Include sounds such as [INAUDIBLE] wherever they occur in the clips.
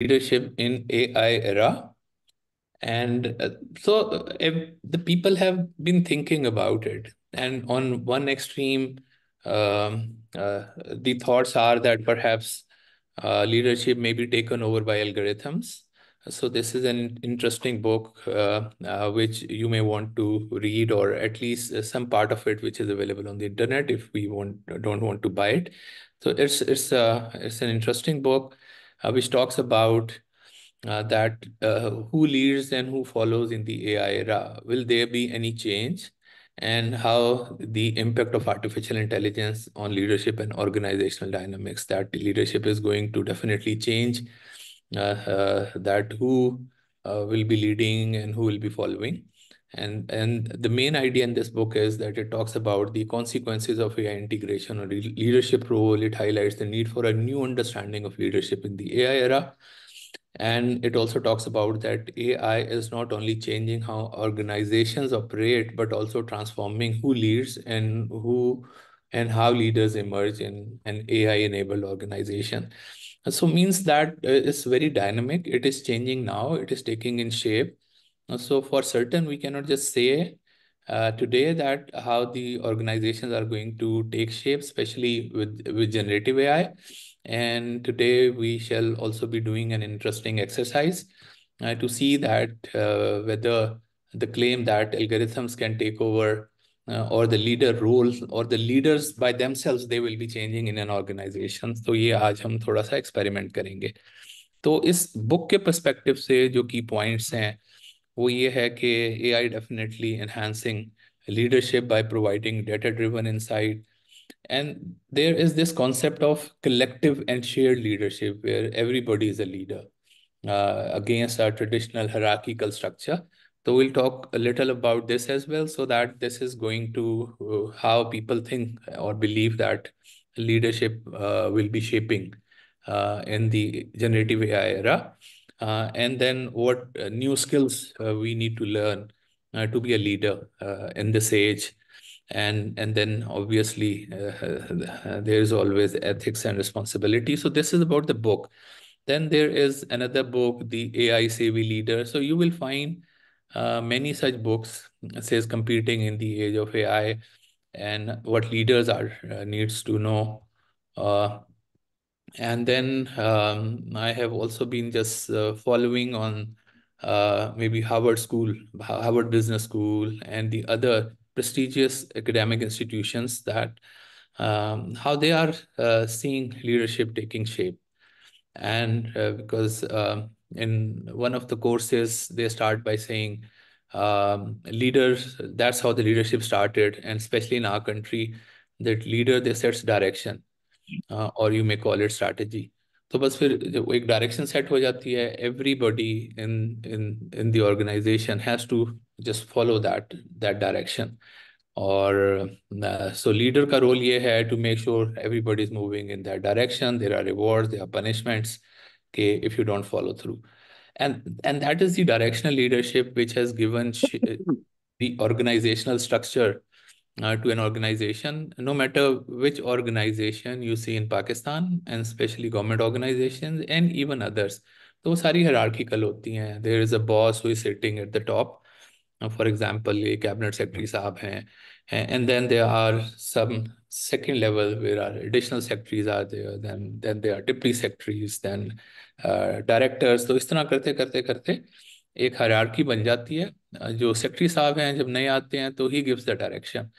leadership in AI era. And uh, so the people have been thinking about it. And on one extreme, um, uh, the thoughts are that perhaps uh, leadership may be taken over by algorithms. So this is an interesting book uh, which you may want to read, or at least some part of it, which is available on the internet if we want don't want to buy it. So it's it's uh, it's an interesting book. Uh, which talks about uh, that uh, who leads and who follows in the AI era. Will there be any change? and how the impact of artificial intelligence on leadership and organizational dynamics that leadership is going to definitely change uh, uh, that who uh, will be leading and who will be following and, and the main idea in this book is that it talks about the consequences of AI integration or leadership role. It highlights the need for a new understanding of leadership in the AI era. And it also talks about that AI is not only changing how organizations operate, but also transforming who leads and who and how leaders emerge in an AI-enabled organization. so means that uh, it's very dynamic. It is changing now. It is taking in shape So for certain, we cannot just say uh, today that how the organizations are going to take shape, especially with, with generative AI. And today we shall also be doing an interesting exercise uh, to see that uh, whether the claim that algorithms can take over और the leader role और the leaders by themselves they will be changing in an organization तो ये आज हम थोड़ा सा experiment करेंगे तो इस book के परस्पेक्टिव से जो की पॉइंट्स हैं वो ये है कि A I definitely enhancing leadership data providing data driven there is and concept is this concept of collective and share leadership where everybody is a leader against our traditional structure So we'll talk a little about this as well, so that this is going to uh, how people think or believe that leadership uh, will be shaping uh, in the generative AI era uh, and then what uh, new skills uh, we need to learn uh, to be a leader in this age. And, and then obviously there is always ethics and responsibility. So this is about the book. Then there is another book, The AI Savvy Leader. So you will find uh, many such books says competing in the age of AI and what leaders are uh, needs to know. Uh, and then um, I have also been just uh, following on uh, maybe Harvard School, Harvard Business School, and the other prestigious academic institutions that um, how they are uh, seeing leadership taking shape. And uh, because um, in one of the courses, they start by saying, um, leaders, that's how the leadership started. And especially in our country, that leader, they sets direction और you may call it strategy तो बस फिर जब एक direction set हो जाती है everybody in in in the organization has to just follow that that direction और सो लीडर का रोल ये है to make sure everybody is moving in that direction there are reward there are punishments के if you don't follow through and and that is the directional leadership which has given [LAUGHS] the organizational structure uh, to an organization, no matter which organization you see in Pakistan, and especially government organizations and even others, तो सारी hierarchical होती हैं there is a boss हुई sitting at the top for example ये cabinet secretary साहब हैं and then they are some second level where are additional secretaries are there then then deputy secretaries then directors तो इस तरह करते करते करते एक हरारकी बन जाती है जो सेक्रेटरी साहब हैं जब नए आते हैं तो he gives the direction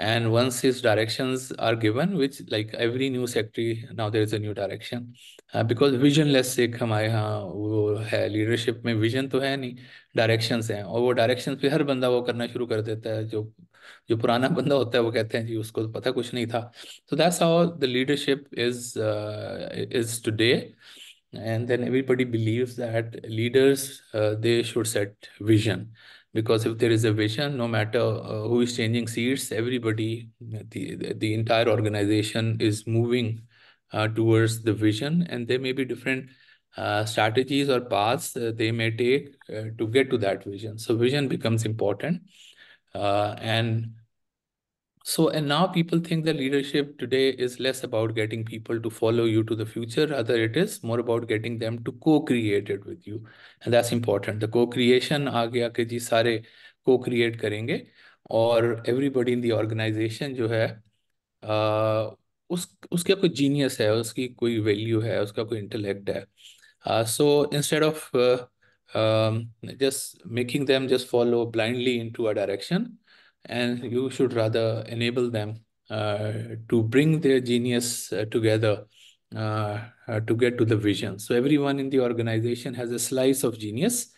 and once his direction are given which like every new secretary now there is a new direction because vision less एक हमारे यहाँ वो है लीडरशिप में विजन तो है नहीं डायरेक्शंस हैं और वो डायरेक्शन पे हर बंदा वो करना शुरू कर देता है जो जो पुराना [LAUGHS] बंदा होता है वो कहते हैं जी उसको तो पता कुछ नहीं था तो that's how the leadership is is today and then everybody believes that leaders uh, they should set vision because if there is a vision no matter uh, who is changing seats everybody the the entire organization is moving uh, towards the vision and there may be different uh, strategies or paths they may take uh, to get to that vision so vision becomes important uh, and so, and now people think that leadership today is less about getting people to follow you to the future. Rather, it is more about getting them to co-create it with you. And that's important. The co-creation आ गया कि जी सारे co-create करेंगे और everybody in the organization जो है आ, उस उसका कोई genius है उसकी कोई वैल्यू है उसका कोई intellect है so instead of um, just making them just follow blindly into a direction and you should rather enable them uh, to bring their genius uh, together uh, to get to the vision. So everyone in the organization has a slice of genius.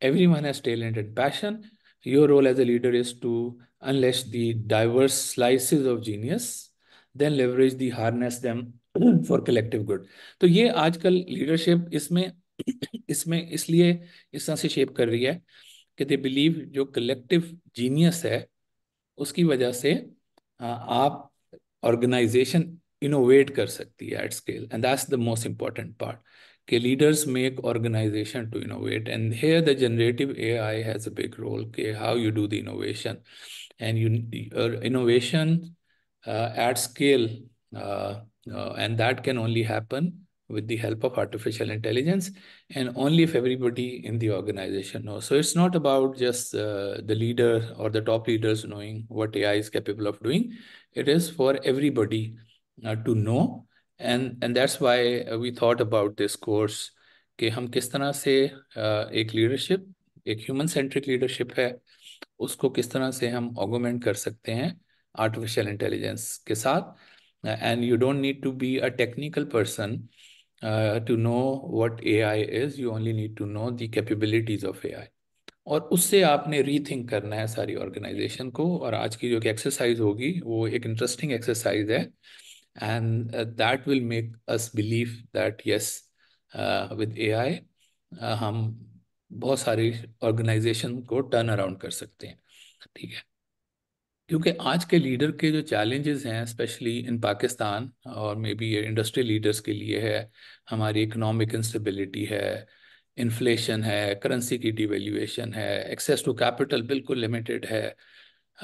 Everyone has talent and passion. Your role as a leader is to unleash the diverse slices of genius, then leverage the harness them [CLEARS THROAT] for collective good. So ये आजकल leadership इसमें [CLEARS THROAT] इसमें इसलिए इस तरह से shape कर रही है कि दे बिलीव जो कलेक्टिव जीनियस है उसकी वजह से आप ऑर्गेनाइजेशन इनोवेट कर सकती है at scale and that's the most important part के leaders make organization to innovate and here the generative A I has a big role के how you do the innovation and you innovation at scale and that can only happen with the help of artificial intelligence and only if everybody in the organization knows. So it's not about just uh, the leader or the top leaders knowing what AI is capable of doing. It is for everybody uh, to know. And, and that's why uh, we thought about this course कि हम किस तरह से uh, एक centric एक human centric leadership है उसको किस तरह से हम ऑगोमेंट कर सकते हैं आर्टिफिशियल इंटेलिजेंस के साथ and you don't need to be a technical person uh, to know what AI is, you only need to know the of A I और उससे आपने रीथिंक करना है सारी ऑर्गेनाइजेशन को और आज की जो कि एक्सरसाइज होगी वो एक इंटरेस्टिंग एक्सरसाइज है and that will make us believe that yes with A I हम बहुत सारी ऑर्गेनाइजेशन को टर्न अराउंड कर सकते हैं ठीक है क्योंकि आज के लीडर के जो चैलेंजेस हैं स्पेशली इन पाकिस्तान और मे बी ये इंडस्ट्री लीडर्स के लिए है हमारी इकोनॉमिक इंस्टेबिलिटी है इन्फ्लेशन है करेंसी की डिवेल्यूएशन है एक्सेस टू कैपिटल बिल्कुल लिमिटेड है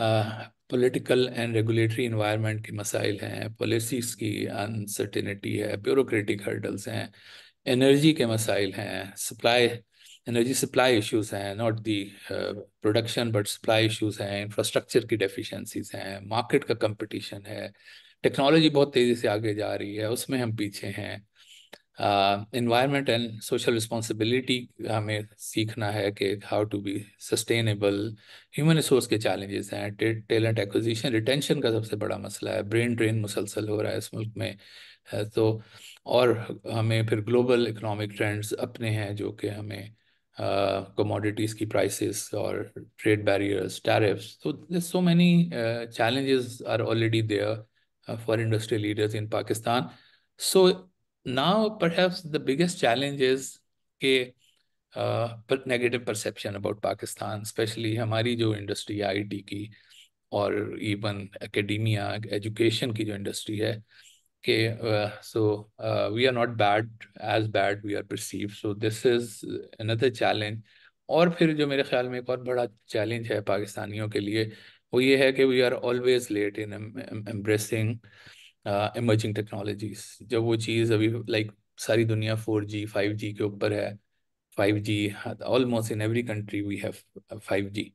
पॉलिटिकल एंड रेगुलेटरी इन्वायरमेंट के मसाइल हैं पॉलिसीज़ की अनसर्टिनिटी है ब्यूरोक्रेटिक हर्डल्स हैं एनर्जी के मसाइल हैं सप्लाई एनर्जी सप्लाई इश्यूज हैं not the production but supply issues हैं इंफ्रास्ट्रक्चर की डेफिशिएंसीज हैं मार्केट का कंपटीशन है टेक्नोलॉजी बहुत तेज़ी से आगे जा रही है उसमें हम पीछे हैं इन्वायरमेंट एंड सोशल रिस्पॉन्सिबिलिटी हमें सीखना है कि how to be sustainable human resource के चैलेंजेस हैं टैलेंट एक्विजिशन रिटेंशन का सबसे बड़ा मसला है ब्रेन ड्रेन मुसलसल हो रहा है इस मुल्क में uh, तो और हमें फिर ग्लोबल इकोनॉमिक ट्रेंड्स अपने हैं जो कि हमें uh, commodities key prices or trade barriers, tariffs. So there's so many uh, challenges are already there uh, for industry leaders in Pakistan. So now perhaps the biggest challenge is a uh, negative perception about Pakistan, especially our industry IT की or even academia, education key industry hai. okay uh, so uh, we are not bad as bad we are perceived so this is another challenge और फिर जो मेरे ख्याल में एक और बड़ा चैलेंज है पाकिस्तानियों के लिए वो ये है कि we are always late in embracing emerging technologies जब वो चीज़ अभी लाइक like, सारी दुनिया फोर जी फाइव जी के ऊपर है five G almost in every country we have five G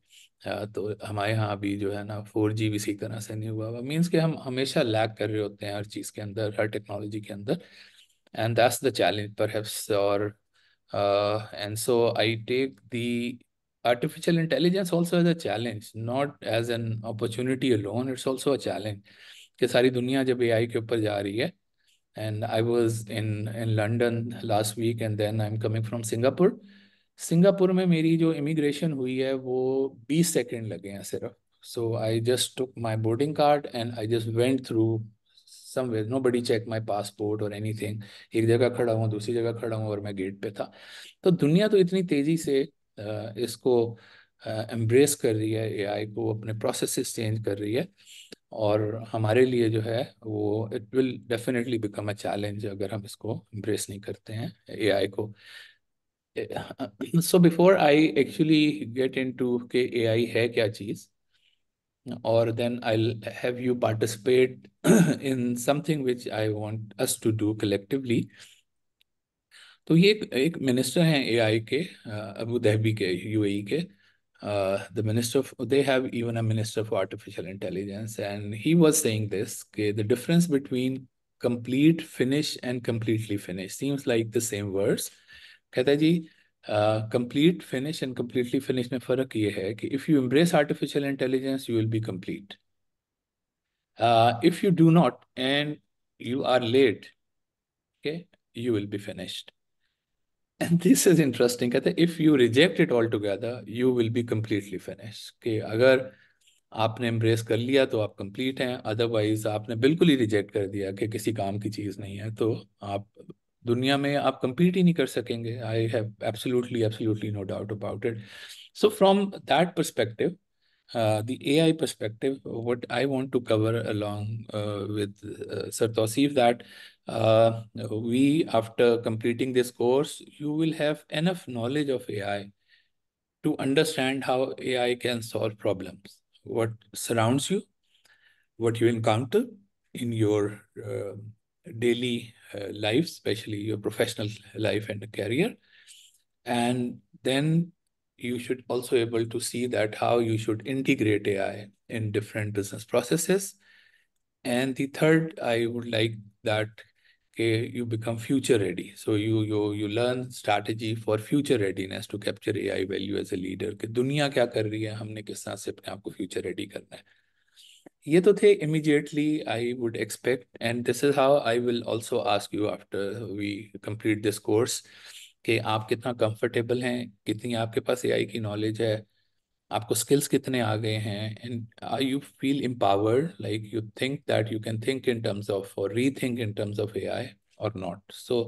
तो हमारे यहाँ अभी जो है ना फोर जी भी इसी तरह से नहीं हुआ हुआ मीन्स कि हम हमेशा लैग कर रहे होते हैं हर चीज़ के अंदर हर टेक्नोलॉजी के अंदर एंड दैट्स द चैलेंज पर और and so I take the artificial intelligence also as a challenge not as an opportunity alone it's also a challenge कि सारी दुनिया जब आई के ऊपर जा रही है and I was in in London last week and then I am coming from Singapore Singapore में मेरी जो इमिग्रेशन हुई है वो बीस सेकेंड लगे हैं सिर्फ so I just took my took card and I just went through went nobody check my passport और एनी थिंग एक जगह खड़ा हूँ दूसरी जगह खड़ा हूँ और मैं गेट पे था तो दुनिया तो इतनी तेजी से इसको एम्ब्रेस कर रही है ए आई को अपने प्रोसेस चेंज कर रही है और हमारे लिए जो है वो it will definitely become a challenge अगर हम इसको एम्ब्रेस नहीं करते हैं ए आई को so before I actually get into okay, AI hai or then I'll have you participate in something which I want us to do collectively. तो ये एक, एक मिनिस्टर हैं एआई के अबू धाबी के यूएई के the minister they have even a minister for artificial intelligence and he was saying this कि the difference between complete finish and completely finish seems like the same words कहता है जी complete finish and completely finish में फ़र्क ये है कि if you embrace artificial intelligence you will be complete if you do not and you are late okay you will be finished and this is interesting कहते हैं you reject it all together you will be completely finish के अगर आपने embrace कर लिया तो आप complete हैं अदरवाइज आपने बिल्कुल ही रिजेक्ट कर दिया कि किसी काम की चीज़ नहीं है तो आप दुनिया me आप कंपीट ही नहीं कर सकेंगे I absolutely absolutely absolutely no doubt about it so from that the AI perspective, what I want to cover along uh, with uh, Sir Tosif that uh, we, after completing this course, you will have enough knowledge of AI to understand how AI can solve problems, what surrounds you, what you encounter in your uh, daily life, especially your professional life and career. And then you should also able to see that how you should integrate AI in different business processes. And the third, I would like that okay, you become future ready. So you you you learn strategy for future readiness to capture AI value as a leader. कि दुनिया क्या कर रही है हमने किस से अपने आप को future ready करना है ये तो थे immediately I would expect and this is how I will also ask you after we complete this course कि आप कितना कंफर्टेबल हैं कितनी आपके पास एआई की नॉलेज है आपको स्किल्स कितने आ गए हैं and I you feel empowered like you think that you can think in terms of और rethink in terms of A I और नॉट सो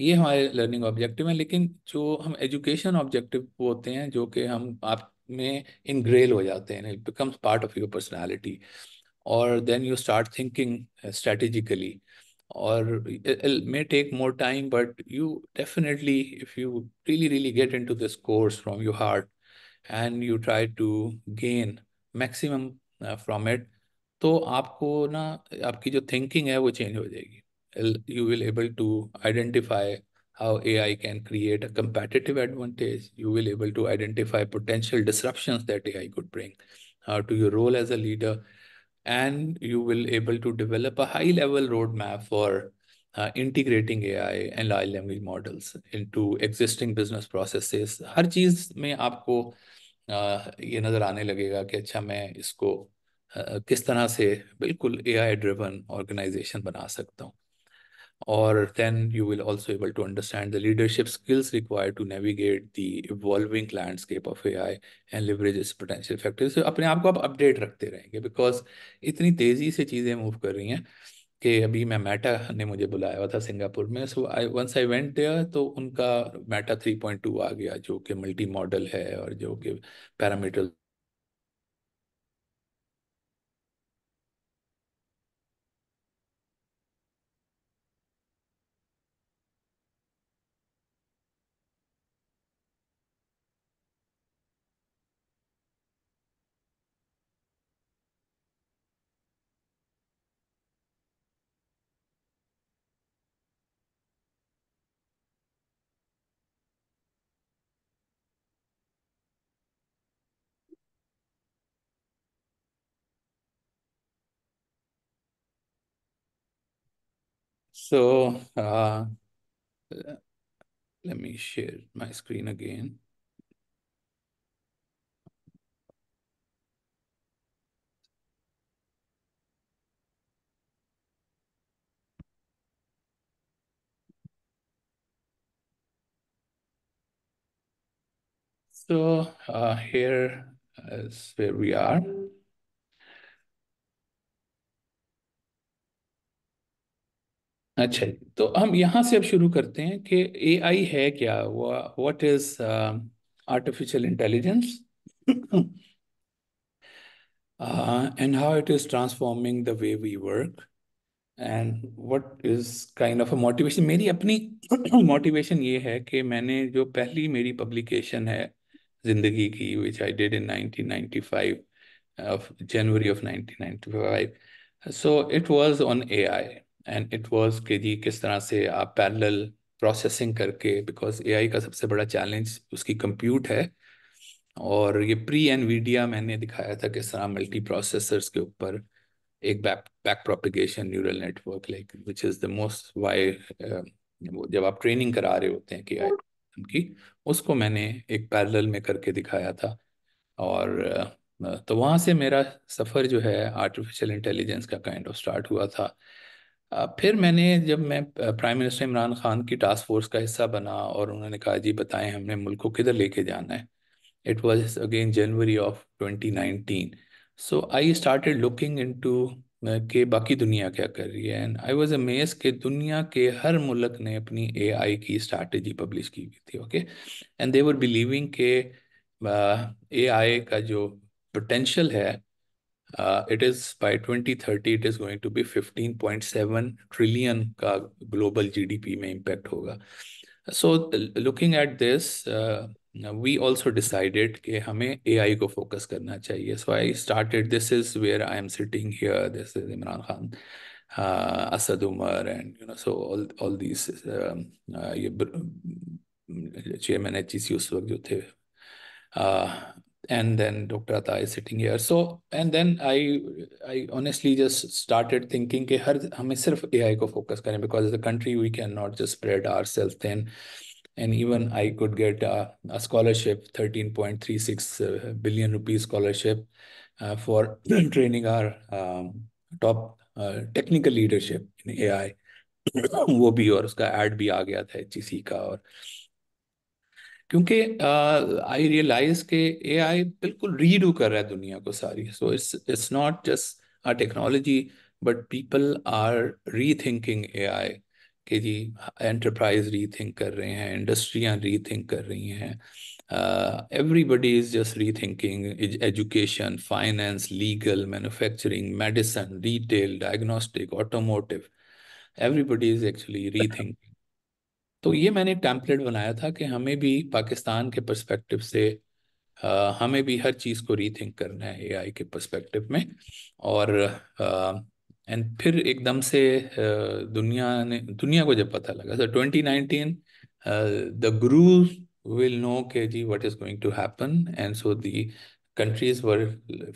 ये हमारे लर्निंग ऑब्जेक्टिव है लेकिन जो हम एजुकेशन ऑब्जेक्टिव होते हैं जो कि हम आप में इनग्रेल हो जाते हैं it becomes part of your personality or then you start thinking uh, strategically or uh, uh, it may take more time but you definitely if you really really get into this course from your heart and you try to gain maximum from it to आपको ना आपकी जो thinking है वो change हो जाएगी You will able to identify how AI can create a competitive advantage. You will able to identify potential disruptions that AI could bring uh, to your role as a leader and you will able to develop a high level roadmap for uh, integrating AI and large language models into existing business processes. हर चीज में आपको uh, ये नजर आने लगेगा कि अच्छा मैं इसको uh, किस तरह से बिल्कुल AI AI-driven organization बना सकता हूँ or then you will also able to understand the leadership skills required to navigate the evolving landscape of AI and leverage its potential factors. So अपने आप को आप update रखते रहेंगे because इतनी तेजी से चीज़ें move कर रही हैं कि अभी मैं Meta ने मुझे बुलाया हुआ था सिंगापुर में so I once I went there तो उनका Meta 3.2 आ गया जो कि multi model है और जो कि parameters So uh, let me share my screen again. So uh, here is where we are. अच्छा जी तो हम यहाँ से अब शुरू करते हैं कि एआई है क्या what is artificial intelligence and how it is transforming the way we work and what is kind of a motivation मेरी अपनी मोटिवेशन [CLEARS THROAT] ये है कि मैंने जो पहली मेरी पब्लिकेशन है जिंदगी की which I did in 1995 of January of 1995 so it was on AI and it was के जी किस तरह से आप पैरल प्रोसेसिंग करके बिकॉज ए आई का सबसे बड़ा चैलेंज उसकी कंप्यूट है और ये प्री वीडिया मैंने दिखाया था किस तरह मल्टी प्रोसेसर्स के ऊपर एक back back propagation neural network like which is the most वाई जब आप ट्रेनिंग करा रहे होते हैं कि की उसको मैंने एक पैरल में करके दिखाया था और uh, तो वहाँ से मेरा सफ़र जो है आर्टिफिशियल इंटेलिजेंस का काइंड ऑफ स्टार्ट हुआ था फिर मैंने जब मैं प्राइम मिनिस्टर इमरान खान की टास्क फोर्स का हिस्सा बना और उन्होंने कहा जी बताएं हमने मुल्क को किधर लेके जाना है it was again January of 2019 so I started looking into के बाकी दुनिया क्या कर रही है एंड आई वाज अमेज के दुनिया के हर मुल्क ने अपनी एआई की स्ट्रेटजी पब्लिश की हुई थी okay and they were believing के एआई का जो पोटेंशल है Uh, it is by 2030 it is going to be 15.7 trillion का ग्लोबल जीडीपी में इम्पैक्ट होगा so looking at this we also decided कि हमें ए आई को फोकस करना चाहिए so I started this is where I am sitting here this is Imran Khan Asad Umar and you know so all all these ये chairman H G C उस वक्त जो थे uh, and then Dr. Atta is sitting here. So and then I I honestly just started thinking कि हर हमें सिर्फ AI ko focus करें because as a country we cannot just spread ourselves thin. And even I could get a, a scholarship, 13.36 billion rupees scholarship uh, for training our um, top uh, technical leadership in AI. वो भी और उसका ad भी आ गया था H का और क्योंकि आई रियलाइज के ए आई बिल्कुल रीडू कर रहा है दुनिया को सारी so it's it's not just a technology but people are rethinking A I कि जी एंटरप्राइज रीथिंक कर रहे हैं इंडस्ट्रियाँ रीथिंक कर रही हैं everybody is just rethinking education finance legal manufacturing medicine retail diagnostic automotive everybody is actually rethinking तो ये मैंने टैंपलेट बनाया था कि हमें भी पाकिस्तान के परस्पेक्टिव से आ, हमें भी हर चीज़ को रीथिंक करना है एआई के परस्पेक्टिव में और एंड फिर एकदम से दुनिया ने दुनिया को जब पता लगा sir twenty nineteen they will know के जी what is going to happen and so the countries were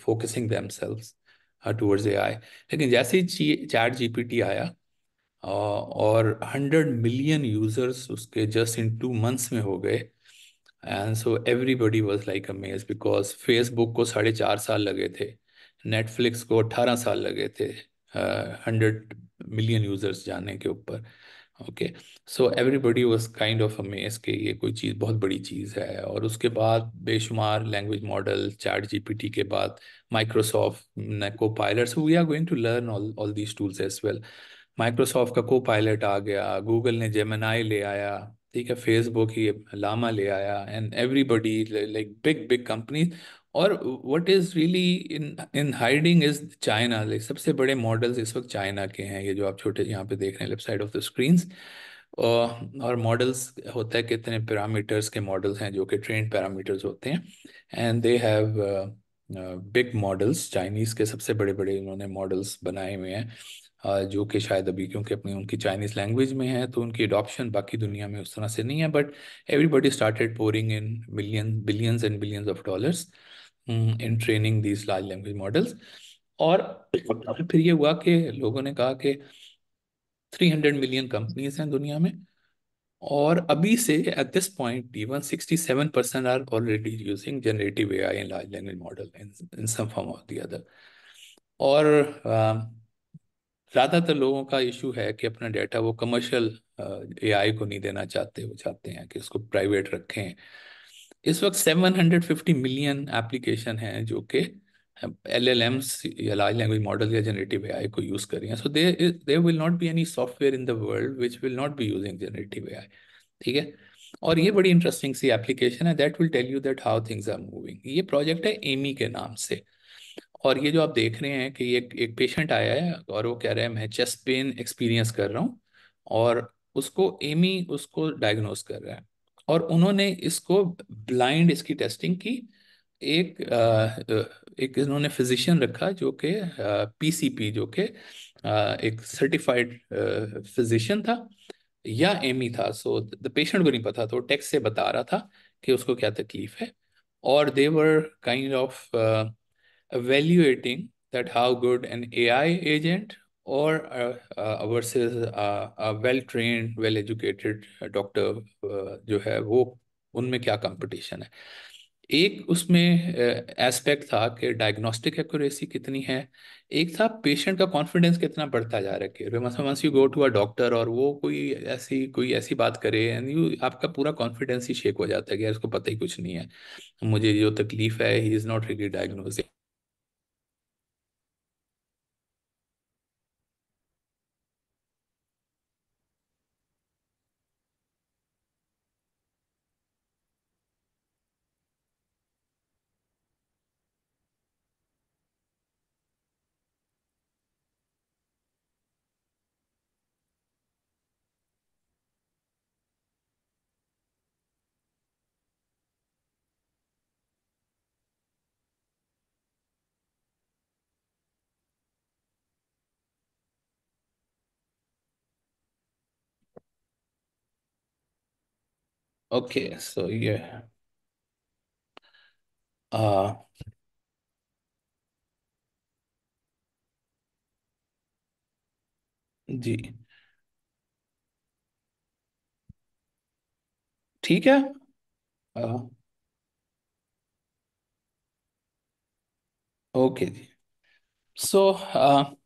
focusing focusing selves towards A I लेकिन जैसे ही चैट टी आया और हंड्रेड मिलियन यूजर्स उसके जस्ट इन टू मंथ्स में हो गए and so everybody was like amaze because Facebook को साढ़े चार साल लगे थे नेटफ्लिक्स को अट्ठारह साल लगे थे हंड्रेड मिलियन यूजर्स जाने के ऊपर okay so everybody was kind of amaze के ये कोई चीज़ बहुत बड़ी चीज़ है और उसके बाद बेशुमार लैंग्वेज मॉडल चैट टी के बाद माइक्रोसॉफ्ट ने Copilots we are going to learn all all these tools as well Microsoft का को पायलट आ गया गूगल ने जेमनाई ले आया ठीक है फेसबुक ही लामा ले आया and everybody like big big companies और what is really in in hiding is China like सबसे बड़े मॉडल्स इस वक्त चाइना के हैं ये जो आप छोटे यहाँ पे देख रहे हैं left side of the screen और मॉडल्स होता है कितने पैरामीटर्स के मॉडल्स हैं जो कि ट्रेंड पैरामीटर्स होते हैं and they have big models Chinese के सबसे बड़े बड़े इन्होंने मॉडल्स बनाए हुए हैं जो कि शायद अभी क्योंकि अपनी उनकी चाइनीज़ लैंग्वेज में है तो उनकी अडॉप्शन बाकी दुनिया में उस तरह से नहीं है but everybody started pouring in million billions and billions of dollars in training these large language models और फिर ये हुआ कि लोगों ने कहा कि 300 मिलियन कंपनीज हैं दुनिया में और अभी से at this point even 67 percent are already using generative A I large language model in some form of the other और uh, ज़्यादातर लोगों का इशू है कि अपना डेटा वो कमर्शियल एआई को नहीं देना चाहते वो चाहते हैं कि उसको प्राइवेट रखें इस वक्त 750 मिलियन एप्लीकेशन हैं जो कि एल एल एम्स या लार्ज लैंग्वेज मॉडल या जनरेटिव ए आई को यूज़ कर रही हैं so they they will not be any software in the world which will not be using generative A I ठीक है और ये बड़ी इंटरेस्टिंग सी एप्लीकेशन है that will tell you that how things are moving ये प्रोजेक्ट है AMIE के नाम से और ये जो आप देख रहे हैं कि ये एक पेशेंट आया है और वो कह रहे हैं मैं चेस्ट पेन एक्सपीरियंस कर रहा हूँ और उसको एमी उसको डायग्नोज कर रहा है और उन्होंने इसको ब्लाइंड इसकी टेस्टिंग की एक एक इन्होंने फिजिशियन रखा जो कि पीसीपी जो कि एक सर्टिफाइड फिजिशियन था या एमी था सो द पेशेंट को नहीं पता तो टेक्स से बता रहा था कि उसको क्या तकलीफ है और they are kind of evaluating that how good an AI agent or uh, uh versus uh, a well-trained, well-educated uh, doctor जो है वो उनमें क्या competition है एक उसमें एस्पेक्ट था कि डायग्नोस्टिक एक्यूरेसी कितनी है एक था पेशेंट का कॉन्फिडेंस कितना बढ़ता जा रहा है मतलब once you go to a doctor और वो कोई ऐसी कोई ऐसी बात करे एंड यू आपका पूरा कॉन्फिडेंस ही शेक हो जाता है कि यार इसको पता ही कुछ नहीं है मुझे जो तकलीफ है he is not really diagnosing Okay, so yeah. Uh, जी ठीक है आ, ओके जी सो so,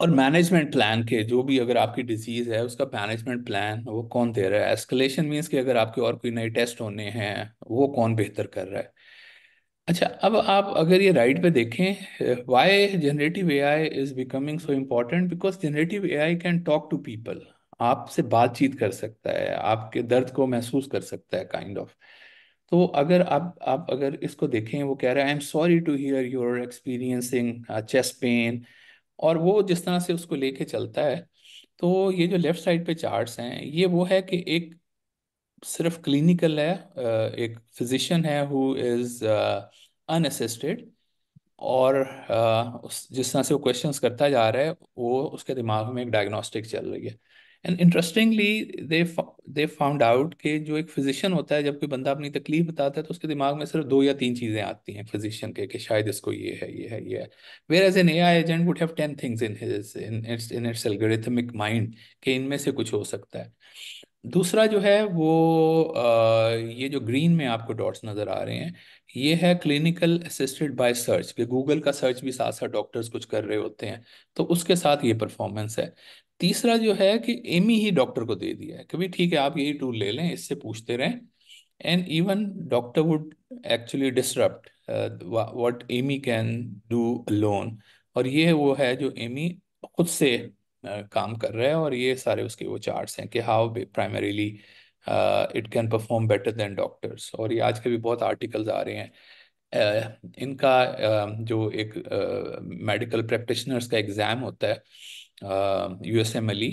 और मैनेजमेंट प्लान के जो भी अगर आपकी डिजीज है उसका मैनेजमेंट प्लान वो कौन दे रहा है एस्केलेशन मीन्स कि अगर आपके और कोई नए टेस्ट होने हैं वो कौन बेहतर कर रहा है अच्छा अब आप अगर ये राइट पे देखें why generative A I is becoming so important because generative A I can talk to people आपसे बातचीत कर सकता है आपके दर्द को महसूस कर सकता है काइंड kind ऑफ of. तो अगर आप आप अगर इसको देखें वो कह रहा है I am sorry to hear your experiencing chest pain और वो जिस तरह से उसको लेके चलता है तो ये जो लेफ्ट साइड पे चार्ट्स हैं ये वो है कि एक सिर्फ क्लिनिकल है एक फिजिशियन है हु इज़ अनअसिस्टेड और उस जिस तरह से वो क्वेश्चंस करता जा रहा है वो उसके दिमाग में एक डायग्नोस्टिक चल रही है and interestingly they they found out कि जो एक फिजिशियन होता है जब कोई बंदा अपनी तकलीफ बताता है तो उसके दिमाग में सिर्फ दो या तीन चीज़ें आती हैं फिजिशियन के कि शायद इसको ये है ये है ये है whereas an A I agent would have ten things in in its in its algorithmic mind कि इनमें से कुछ हो सकता है दूसरा जो है वो आ, ये जो ग्रीन में आपको डॉट्स नज़र आ रहे हैं ये है क्लिनिकल असिस्टेड बाय सर्च कि गूगल का सर्च भी साथ साथ डॉक्टर्स कुछ कर रहे होते हैं तो उसके साथ ये परफॉर्मेंस है तीसरा जो है कि एमी ही डॉक्टर को दे दिया है कभी ठीक है आप यही टूल ले लें इससे पूछते रहें and even doctor would actually disrupt what AMIE can do lone और ये वो है जो एमी खुद से uh, काम कर रहा है और ये सारे उसके वो चार्ट्स हैं कि how primarily it can perform better than doctors और ये आज के भी बहुत आर्टिकल्स आ रहे हैं uh, इनका um, जो एक मेडिकल uh, प्रैक्टिशनर्स का एग्ज़ाम होता है यू e, अली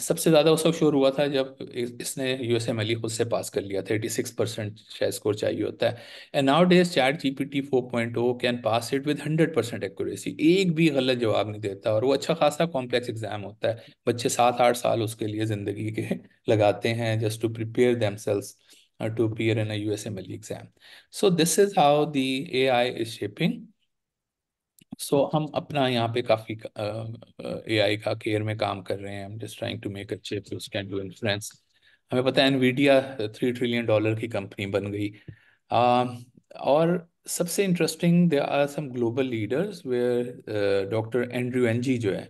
सबसे ज़्यादा उस वक्त शोर हुआ था जब इसने यू एस एम खुद से पास कर लिया थर्टी सिक्स परसेंट शायद स्कोर चाहिए होता है and nowadays Chat G P T four point O can pass it with hundred percent accuracy एक भी गलत जवाब नहीं देता और वो अच्छा खासा कॉम्प्लेक्स एग्जाम होता है बच्चे सात आठ साल उसके लिए ज़िंदगी के [LAUGHS] लगाते हैं just to prepare them sales to appear in a U S M L exam so this is how the A I is shaping so so, हम अपना यहाँ पे काफी ए आई का केयर में काम कर रहे हैं just trying to make a chip which can do influence हमें पता है एनवीडिया थ्री ट्रिलियन डॉलर की कंपनी बन गई uh, और सबसे interesting there are some global leaders where doctor Andrew Ng जो है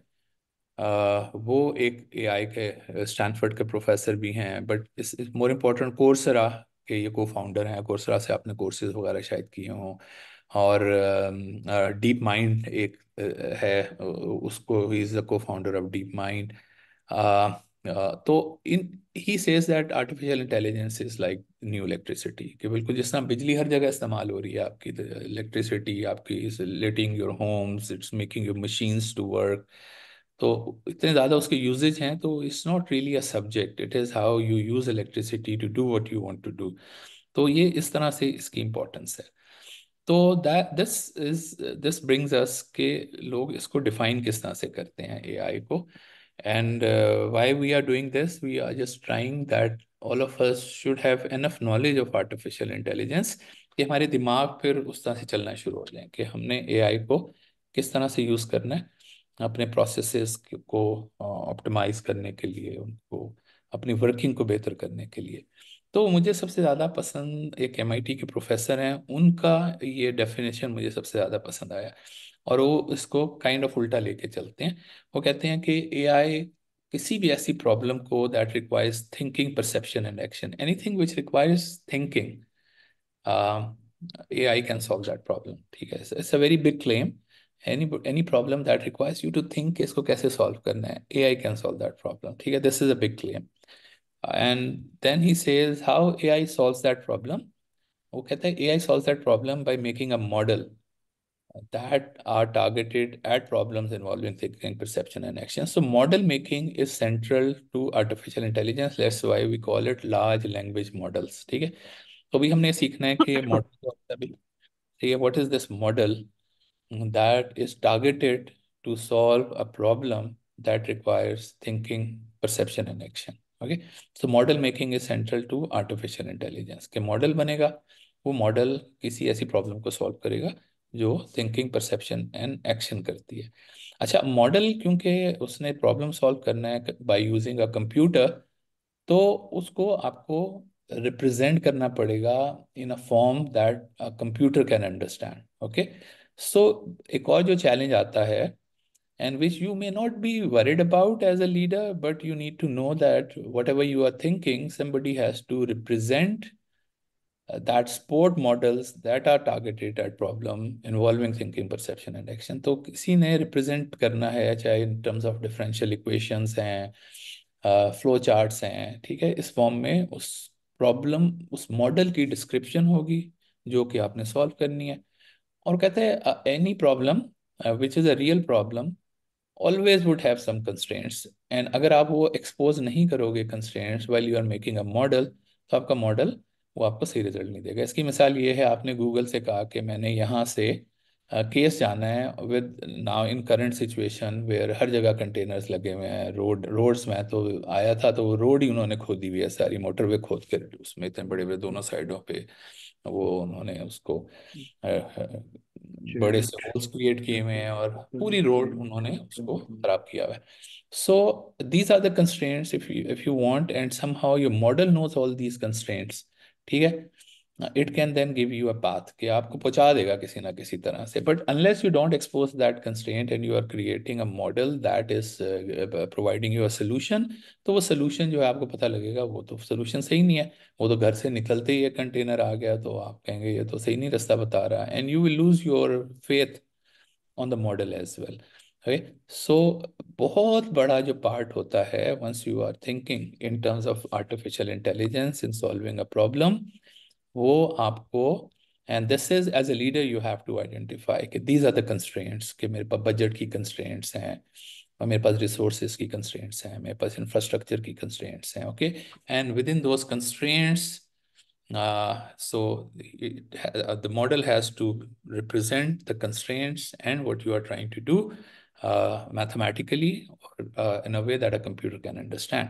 uh, वो एक ए आई के स्टैनफर्ड के प्रोफेसर भी हैं बट इस मोर इम्पोर्टेंट कोर्सरा के ये को फाउंडर हैं कोर्सरा से आपने कोर्सेज वगैरह शायद किए हों और डीप uh, माइंड एक uh, है उसको he is the cofounder of DeepMind तो इन he says that artificial intelligence is like new electricity कि बिल्कुल जिस तरह बिजली हर जगह इस्तेमाल हो रही है आपकी इलेक्ट्रिसिटी तो आपकी is letting your homes it's making your machines to work तो इतने ज़्यादा उसके यूजेज हैं तो it's not really a subject it is how you use electricity to do what you want to do तो ये इस तरह से इसकी इम्पोर्टेंस है तो that this is this brings us के लोग इसको डिफाइन किस तरह से करते हैं एआई को and why we are doing this we are just trying that all of us should have enough knowledge of artificial intelligence कि हमारे दिमाग फिर उस तरह से चलना शुरू हो जाए कि हमने एआई को किस तरह से यूज़ करना है अपने प्रोसेसेस को ऑप्टिमाइज uh, करने के लिए उनको अपनी वर्किंग को बेहतर करने के लिए तो मुझे सबसे ज़्यादा पसंद एक टी के प्रोफेसर हैं उनका ये डेफिनेशन मुझे सबसे ज़्यादा पसंद आया और वो इसको काइंड ऑफ उल्टा लेके चलते हैं वो कहते हैं कि आई किसी भी ऐसी प्रॉब्लम को that requires thinking perception and action thing which requires thinking A I can solve that problem ठीक है it's a very big claim any any problem that requires you to think इसको कैसे सॉल्व करना है A I can solve that problem ठीक है this is a big claim And then he says how AI solves that problem. Okay, the AI solves that problem by making a model that are targeted at problems involving thinking, perception, and action. So model making is central to artificial intelligence. That's why we call it large language models. Okay. So we have हमने सीखना है what is this model that is targeted to solve a problem that requires thinking, perception, and action. Okay so model making is central to artificial intelligence के model बनेगा वो model किसी ऐसी problem को solve करेगा जो थिंकिंग परसेप्शन एंड एक्शन करती है अच्छा मॉडल क्योंकि उसने प्रॉब्लम सॉल्व करना है बाय यूजिंग अ कंप्यूटर तो उसको आपको रिप्रेजेंट करना पड़ेगा in a form that computer can understand okay so एक और जो चैलेंज आता है and which you may not be worried about as a leader, but you need to know that whatever you are thinking, somebody has to represent uh, that sport models that are targeted at problem involving thinking, perception, and action. So, किसी ने represent करना है चाहे in terms of differential equations हैं, uh, flow charts हैं, ठीक है इस form में उस problem, उस model की description होगी जो कि आपने solve करनी है और कहते हैं uh, problem problem which is a real problem. Always would have some constraints and अगर आप वो एक्सपोज नहीं करोगे constraints well you are making a model तो आपका मॉडल वो आपको सही रिजल्ट नहीं देगा इसकी मिसाल ये है आपने गूगल से कहा कि मैंने यहाँ से केस uh, जाना है with now in current situation where हर जगह कंटेनर्स लगे हुए हैं रोड रोड्स में तो आया था तो वो रोड ही उन्होंने खोदी हुई है सारी मोटरवे खोद कर उसमें इतने बड़े बड़े दोनों साइडों पर वो उन्होंने उसको बड़े से होल्स क्रिएट किए हुए हैं और पूरी रोड उन्होंने उसको खराब किया हुआ है so these are the constraints if you if you want and somehow your model knows all these constraints ठीक है it can then give you a path कि आपको पहुंचा देगा किसी ना किसी तरह से but unless you don't expose that constant and you are creating a model that is providing you a solution तो वो सोल्यूशन जो है आपको पता लगेगा वो तो सोल्यूशन सही नहीं है वो तो घर से निकलते ही कंटेनर आ गया तो आप कहेंगे ये तो सही नहीं रास्ता बता रहा and you will lose your faith on the model as well okay so बहुत बड़ा जो पार्ट होता है once you are thinking in terms of artificial intelligence in solving a problem वो आपको and this is as a leader you have to identify कि these are the constraints कि मेरे पास बजट की कंस्ट्रेंट्स हैं और मेरे पास रिसोर्सेज की कंस्ट्रेंट्स हैं मेरे पास इंफ्रास्ट्रक्चर की कंस्ट्रेंट्स हैं okay and within those constraints so the model has to represent the constraints and what you are trying to do mathematically in a way that a computer can understand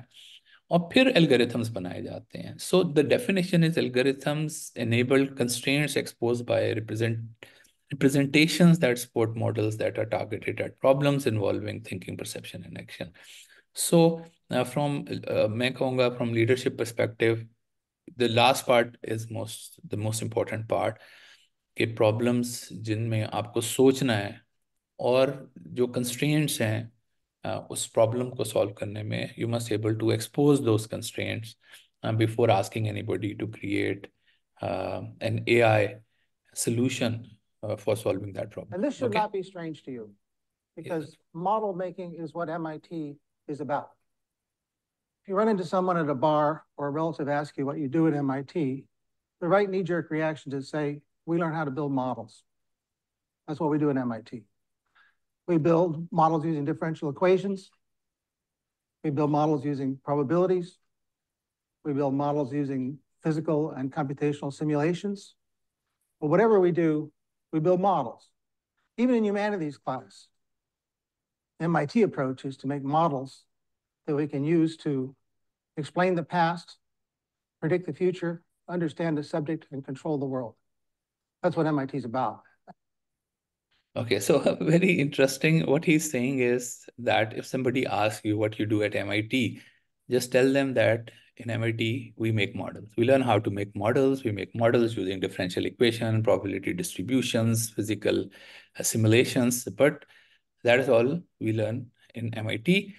और फिर algorithms बनाए जाते हैं so the definition is algorithms enabled constraints expose by represent representations that support models that are targeted at problems involving thinking perception and action so from मैं कहूँगा from leadership perspective the last part is most the most important part के problems जिनमें आपको सोचना है और जो constraints हैं उस प्रॉब्लम को सॉल्व करने में you must able to expose those constraints before asking anybody to create an AI solution for solving that problem. And this should not be strange to you because model making is what MIT is about. If you run into someone at a bar or a relative ask you what you do at MIT, the right knee-jerk reaction is to say, we learn how to build models. That's what we do in MIT. We build models using differential equations. We build models using probabilities. We build models using physical and computational simulations. But whatever we do, we build models. Even in humanities class, MIT approach is to make models that we can use to explain the past, predict the future, understand the subject, and control the world. That's what MIT is about. Okay, so [LAUGHS] very interesting. What he's saying is that if somebody asks you what you do at MIT, just tell them that in MIT, we make models. We learn how to make models. We make models using differential equation, probability distributions, physical simulations, but that is all we learn in MIT.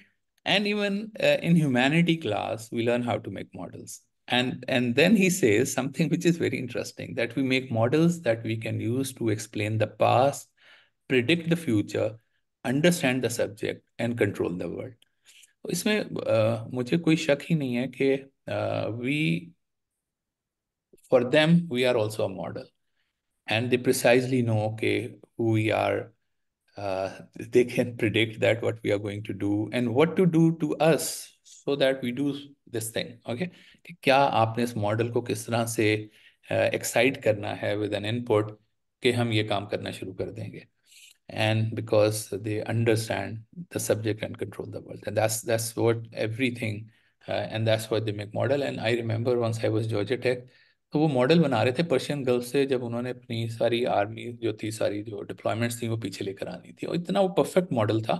And even uh, in humanity class, we learn how to make models. And, and then he says something [LAUGHS] which is very interesting, that we make models that we can use to explain the past, predict the future understand the subject and control the world इसमें आ, मुझे कोई शक ही नहीं है कि we for them we are also a model and they precisely know के we are they can predict that what we are going to do and what to do to us so that we do this thing okay कि क्या आपने इस model को किस तरह से excite uh, करना है विद एन इनपुट कि हम ये काम करना शुरू कर देंगे and because they understand the subject and control the world. And that's that's what everything, uh, and that's what they make model. And I remember once I was Georgia Tech, तो वो मॉडल बना रहे थे Persian gulf से जब उन्होंने अपनी सारी आर्मी जो थी सारी जो डिप्लॉयमेंट्स थी वो पीछे लेकर आनी थी और इतना वो परफेक्ट मॉडल था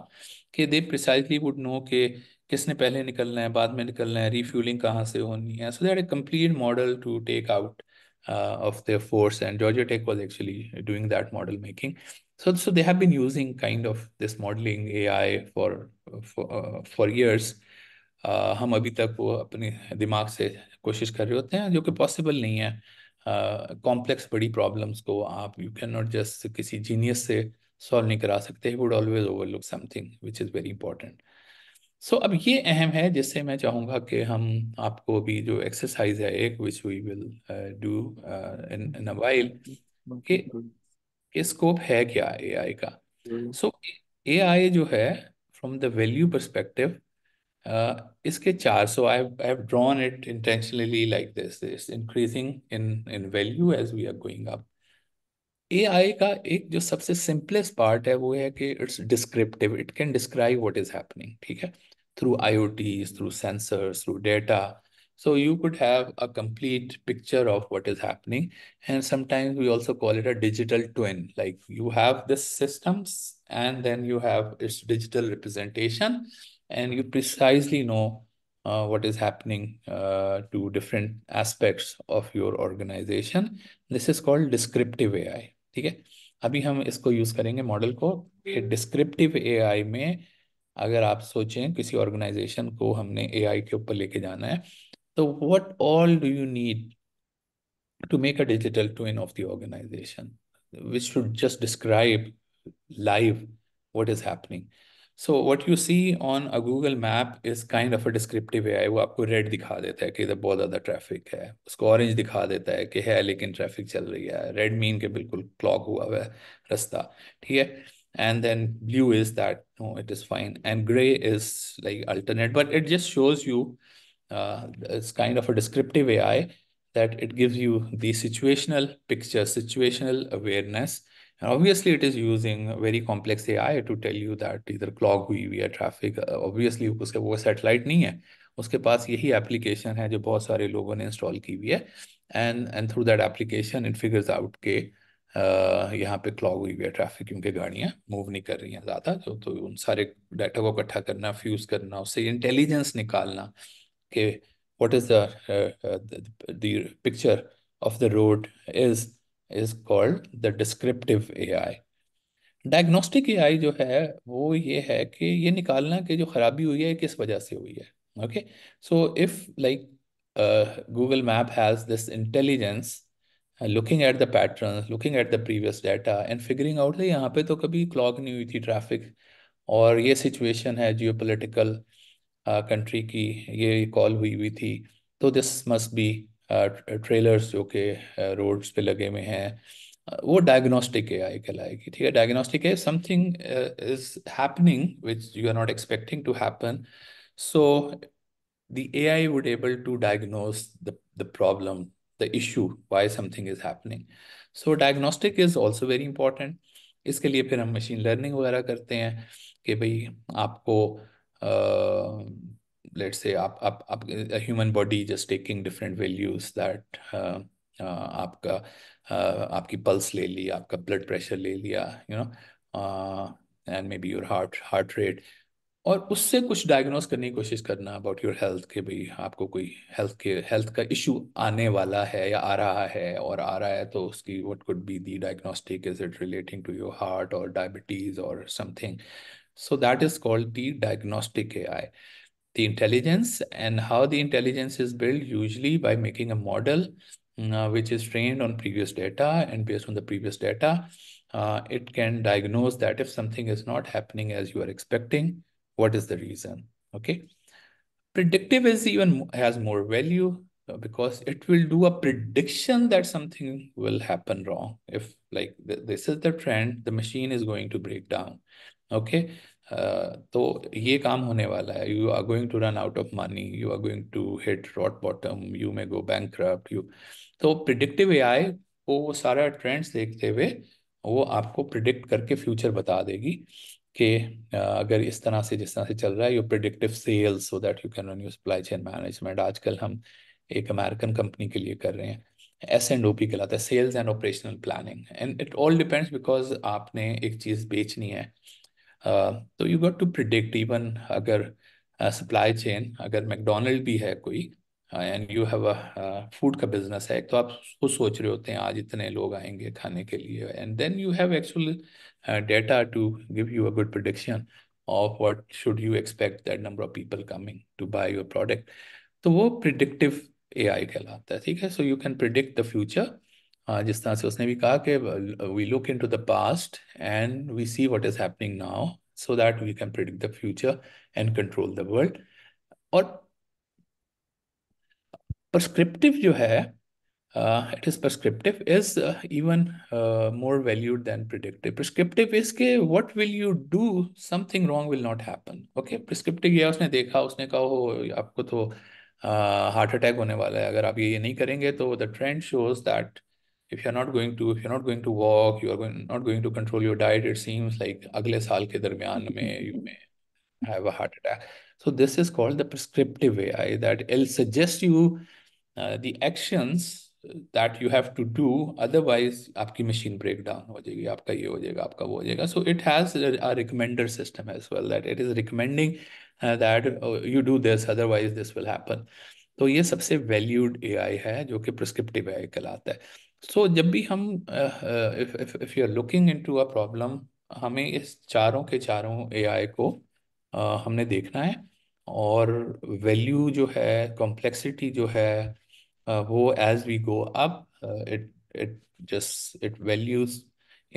कि दे प्रिसाइजली वुड नो कि किसने पहले निकलना है बाद में निकलना है रीफ्यूलिंग कहाँ से होनी है so that a complete model to take out of their force and Georgia Tech was actually doing that model making So, so they have been using kind of this modeling AI for for, uh, for years. Uh, हम अभी तक वो अपने दिमाग से कोशिश कर रहे होते हैं जो कि पॉसिबल नहीं है कॉम्प्लेक्स uh, बड़ी प्रॉब्लम्स को आप यू कैन नॉट जस्ट किसी जीनियस से सॉल्व नहीं करा सकते would always overlook something which is very important so अब ये अहम है जिससे मैं चाहूँगा कि हम आपको अभी जो एक्सरसाइज है एक which we will do in a while कि स्कोप है क्या ए आई का सो ए आई जो है फ्रॉम द वैल्यू परस्पेक्टिव इसके चार so I I drawn it intentionally like this it's increasing in in value as we are going up A I का एक जो सबसे सिंपलेस्ट पार्ट है वो है कि it's descriptive it can describe what is happening ठीक है through I O T through sensor through data So you could have a complete picture of what is happening. And sometimes we also call it a digital twin. Like you have the systems and then you have its digital representation and you precisely know uh, what is happening uh, to different aspects of your organization. This is called descriptive AI. Okay. Now we will use this model model descriptive AI. If you think about सोचें organization, we have हमने AI के ऊपर so what all do you need to make a digital twin of the organization? which should just describe live what is happening. So what you see on a Google map is kind of a descriptive AI. वो आपको red दिखा देता है कि इधर बहुत traffic है. उसको orange दिखा देता है कि है लेकिन traffic चल Red mean के बिल्कुल clog हुआ है And then blue is that it is fine. And gray is like alternate. But it just shows you uh, it's kind of a descriptive AI that it gives you the situational picture, situational awareness. And obviously, it is using very complex AI to tell you that either clock, हुई हुई है traffic obviously उसके वो satellite नहीं है उसके पास यही application है जो बहुत सारे लोगों ने इंस्टॉल की हुई है and and through that application it figures out के Uh, यहाँ पे क्लॉग हुई हुई है ट्रैफिक क्योंकि गाड़ियाँ मूव नहीं कर रही हैं ज़्यादा तो, तो उन सारे डाटा को इकट्ठा करना फ्यूज़ करना उससे इंटेलिजेंस निकालना कि what is picture of the road is is called the descriptive A I diagnostic A I जो है वो ये है कि ये निकालना कि जो ख़राबी हुई है किस वजह से हुई है okay so if like Google map has this intelligence looking at the pattern looking at the previous data and figuring out यहाँ पे तो कभी क्लॉग नहीं हुई थी ट्रैफिक और ये सिचुएशन है जियो पोलिटिकल कंट्री की ये कॉल हुई हुई थी तो दिस मस्ट बी ट्रेलर्स जो कि रोड्स पे लगे हुए हैं वो डायग्नोस्टिक ए आई कहलाएगी ठीक है डायग्नोस्टिक है something is happening which you are not expecting to happen so the AI would able to diagnose the, the problem the issue why something is happening so diagnostic is also very important इसके लिए फिर हम machine learning वगैरह करते हैं कि भाई आपको Uh, let's say आप आप आप human body just taking different values that आपका uh, आपकी पल्स ले ली आपका ब्लड प्रेशर ले लिया you know and maybe your heart heart rate और उससे कुछ डायग्नोस करने की कोशिश करना अबाउट योर हेल्थ के भाई आपको कोई हेल्थ के हेल्थ का इशू आने वाला है या आ रहा है और आ रहा है तो उसकी what could be the diagnostic is it relating to your heart और डायबिटीज़ और something So that is called the diagnostic AI. The intelligence and how the intelligence is built usually by making a model mm, uh, which is trained on previous data and based on the previous data, uh, it can diagnose that if something is not happening as you are expecting, what is the reason? Okay. Predictive is even has more value uh, because it will do a prediction that something will happen wrong. If like th this is the trend, the machine is going to break down. Okay uh, तो ये काम होने वाला है you are going to run out of money you are going to hit rock bottom you may go bank you तो predictive AI को वो सारा ट्रेंड्स देखते हुए वो आपको प्रिडिक्ट करके फ्यूचर बता देगी कि uh, अगर इस तरह से जिस तरह से चल रहा है you predictive sales so that you can run you supply chain management आजकल हम एक अमेरिकन कंपनी के लिए कर रहे हैं एस एंड ओ पी कहलाता है sales and operational planning and it all depends because आपने एक चीज़ बेचनी है तो you got to predict even अगर सप्लाई चेन अगर मैकडोनल्ड भी है कोई and you have a food का बिजनेस है तो आप उसको सोच रहे होते हैं आज इतने लोग आएंगे खाने के लिए and then you have actual data to give you a good prediction of what should you expect that number of people coming to buy your product तो वो प्रिडिक्टिव ए आई कहलाता है ठीक है so you can predict the future Uh, जिस तरह से उसने भी कहा कि we look into the past and we see what is happening now so that we can predict the future and control the world और prescriptive जो है it is prescriptive is even more valued than predictive prescriptive is के what will you do something wrong will not happen okay prescriptive यह उसने देखा उसने कहा हो oh, आपको तो हार्ट uh, अटैक होने वाला है अगर आप ये नहीं करेंगे तो the trend shows that if you're not going to if you're not going to walk you are going, not going to control your diet it seems like agle saal ke darmiyan mein you [LAUGHS] may have a heart attack so this is called the prescriptive ai that it'll suggest you uh, the actions that you have to do otherwise aapki machine breakdown ho jayegi aapka ye ho jayega aapka wo ho jayega so it has a, a recommender system as well that it is recommending uh, that uh, you do this otherwise this will happen तो ये सबसे valued AI है जो कि prescriptive AI कहलाता है सो जब भी हम if if if you are looking into a problem हमें इस चारों के चारों एआई को uh, हमने देखना है और वैल्यू जो है कॉम्प्लेक्सिटी जो है uh, वो as we go up it it just it values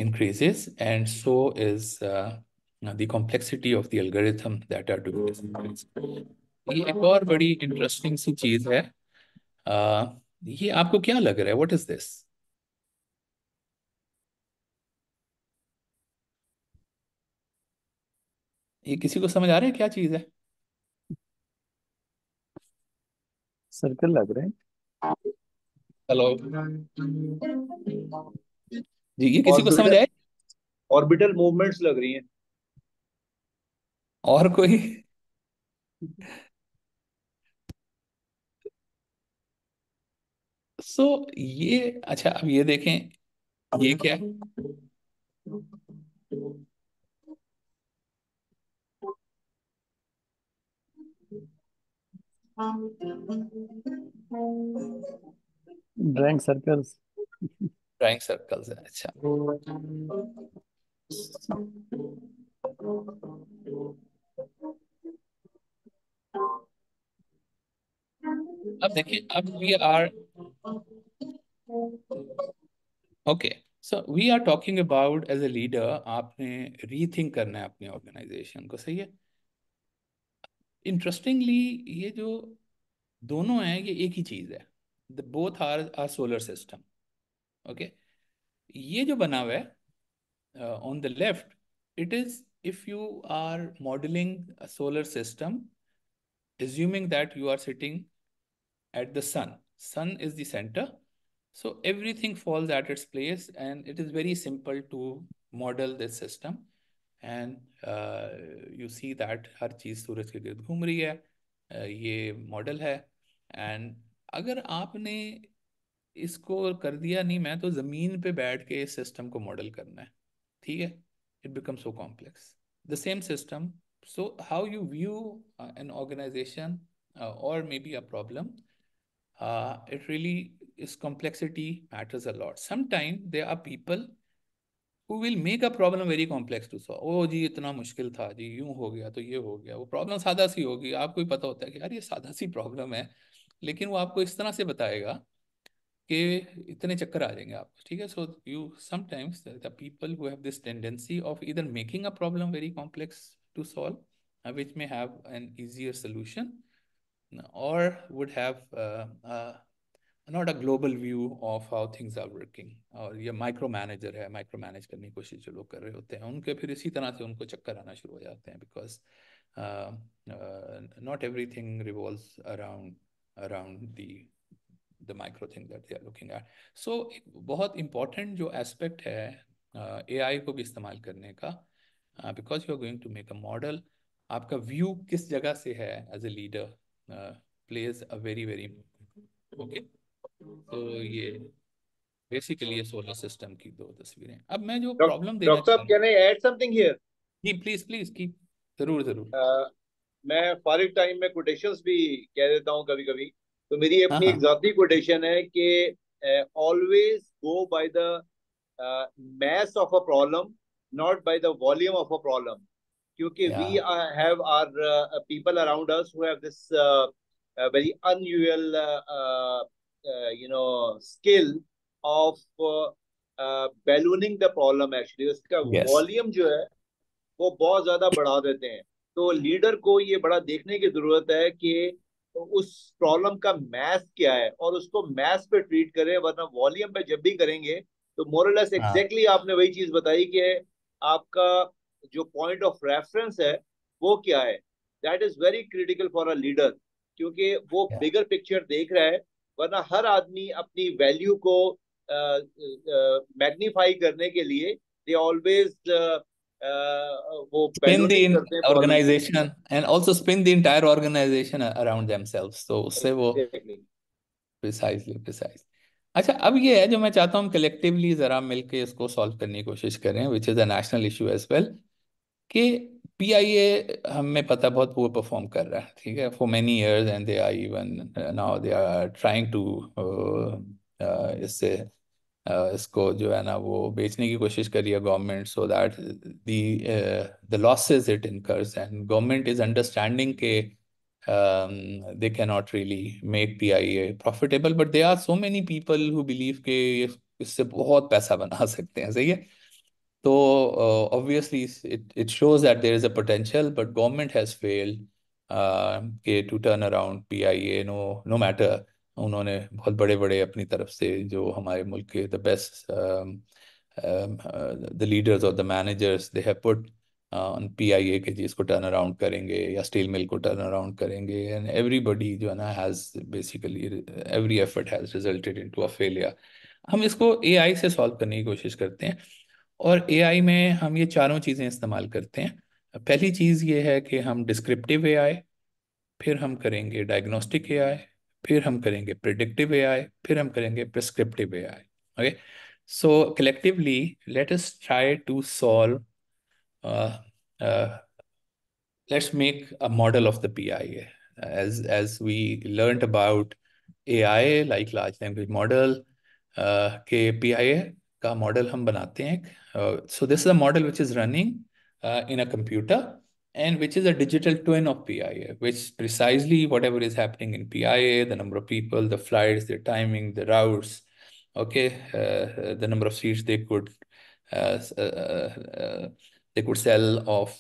increases and so is the complexity of the algorithm that are doing this ये एक और बड़ी इंटरेस्टिंग सी चीज है uh, ये आपको क्या लग रहा है व्हाट इज दिस ये किसी को समझ आ रहा है क्या चीज है सर्कल लग रहे हैं हेलो जी ये किसी को समझ आए ऑर्बिटल मूवमेंट्स लग रही हैं और कोई सो so, ये अच्छा अब ये देखें ये क्या है ड्राइंग सर्कल्स ड्राइंग सर्कल्स है अच्छा अब देखिए अब we are okay so we are talking about as a leader आपने रीथिंक करना है अपने ऑर्गेनाइजेशन को सही है Interestingly, ये जो दोनों हैं ये एक ही चीज़ है the both are are solar system okay ये जो बना uh, if you are modeling a solar system assuming that you are sitting at the sun sun is the center so everything falls at its place and it is very simple to model this system and you see that हर चीज़ सूरज के गर्द घूम रही है ये model है एंड अगर आपने इसको कर दिया नहीं मैं तो ज़मीन पे बैठ के इस सिस्टम को मॉडल करना है ठीक है it become so complex the same system so how you view an organization और maybe a problem it really is complexity matters a lot sometime they are people who will make a problem very complex to solve. ओ जी इतना मुश्किल था जी यूं हो गया तो ये हो गया वो प्रॉब्लम सादा सी होगी आपको ही पता होता है कि यार ये सादा सी प्रॉब्लम है लेकिन वो आपको इस तरह से बताएगा कि इतने चक्कर आ जाएंगे आपको ठीक है so you sometimes the people who have this tendency of इधर making a problem very complex to solve which may have an easier solution और would have not a global view of how things are working और ये micro manager है micro manage करने की कोशिश जो लोग कर रहे होते हैं उनके फिर इसी तरह से उनको चक्कर आना शुरू हो जाते हैं because not everything revolve around around the the micro thing that they are looking at so बहुत इंपॉर्टेंट जो एस्पेक्ट है ए uh, आई को भी इस्तेमाल करने का because you are going to make a model आपका व्यू किस जगह से है as a leader plays a very very okay तो ये बेसिकली ये सोलर सिस्टम की दो तस्वीरें अब मैं जो प्रॉब्लम देना doctor can I add something here ji please please की जरूर जरूर uh, मैं फारिग टाइम में कोटेशंस भी कह देता हूं कभी कभी तो मेरी हाँ, अपनी हाँ। एक जाती कोटेशन है कि always go by the mass of a problem not by the volume of a problem क्योंकि we have our people around us who have this very unusual Uh, you know skill of uh, uh, ballooning the problem actually उसका yes. volume जो है वो बहुत ज्यादा बढ़ा देते हैं तो लीडर को ये बड़ा देखने की जरूरत है कि उस प्रॉब्लम का मैथ क्या है और उसको मैथ पे ट्रीट करें वरना वॉल्यूम पे जब भी करेंगे तो मोरलेस एग्जैक्टली हाँ। exactly आपने वही चीज बताई कि आपका जो पॉइंट ऑफ रेफरेंस है वो क्या है that is very critical for a leader क्योंकि वो बिगर yeah. पिक्चर देख रहा है वरना हर आदमी अपनी वैल्यू को मैग्नीफाई करने के लिए दे ऑलवेज वो spin the organization and also spin the entire organization around themselves तो उससे वो प्रिसाइजली प्रिसाइज अच्छा अब ये है जो मैं चाहता हूँ कलेक्टिवली जरा मिलके इसको सॉल्व करने की कोशिश करें which is a national issue as well कि पी आई ए हमें पता बहुत पुअर परफॉर्म कर रहा है ठीक है for many years and they are even now they are trying to इससे uh, इसको जो है ना वो बेचने की कोशिश करी है government so that the the losses it incurs and government is understanding के they can not really make P I A profitable but they are so many people who believe के इससे बहुत पैसा बना सकते हैं सही है तो uh, it shows that there is a potential but government has government uh, के to turn around P I A no no matter उन्होंने बहुत बड़े बड़े अपनी तरफ से जो हमारे मुल्क के द बेस्ट द लीडर्स और the managers they have put on ए के जी इसको टर्न अराउंड करेंगे या स्टील मिल को टर्न अराउंड करेंगे एंड एवरीबडी जो है ना has basically every effort has resulted to a failure हम इसको ए आई से सॉल्व करने की कोशिश करते हैं और एआई में हम ये चारों चीज़ें इस्तेमाल करते हैं पहली चीज़ ये है कि हम डिस्क्रिप्टिव एआई फिर हम करेंगे डायग्नोस्टिक एआई फिर हम करेंगे प्रिडिक्टिव एआई फिर हम करेंगे prescriptive AI okay so collectively let us try to solve make a model of the P I as as we learn about A I like large language model के PI का मॉडल हम बनाते हैं Uh, so this is a model which is running uh, in a computer and which is a digital twin of PIA, which precisely whatever is happening in PIA, the number of people, the flights, their timing, the routes, okay, uh, uh, the number of seats they could uh, they could sell of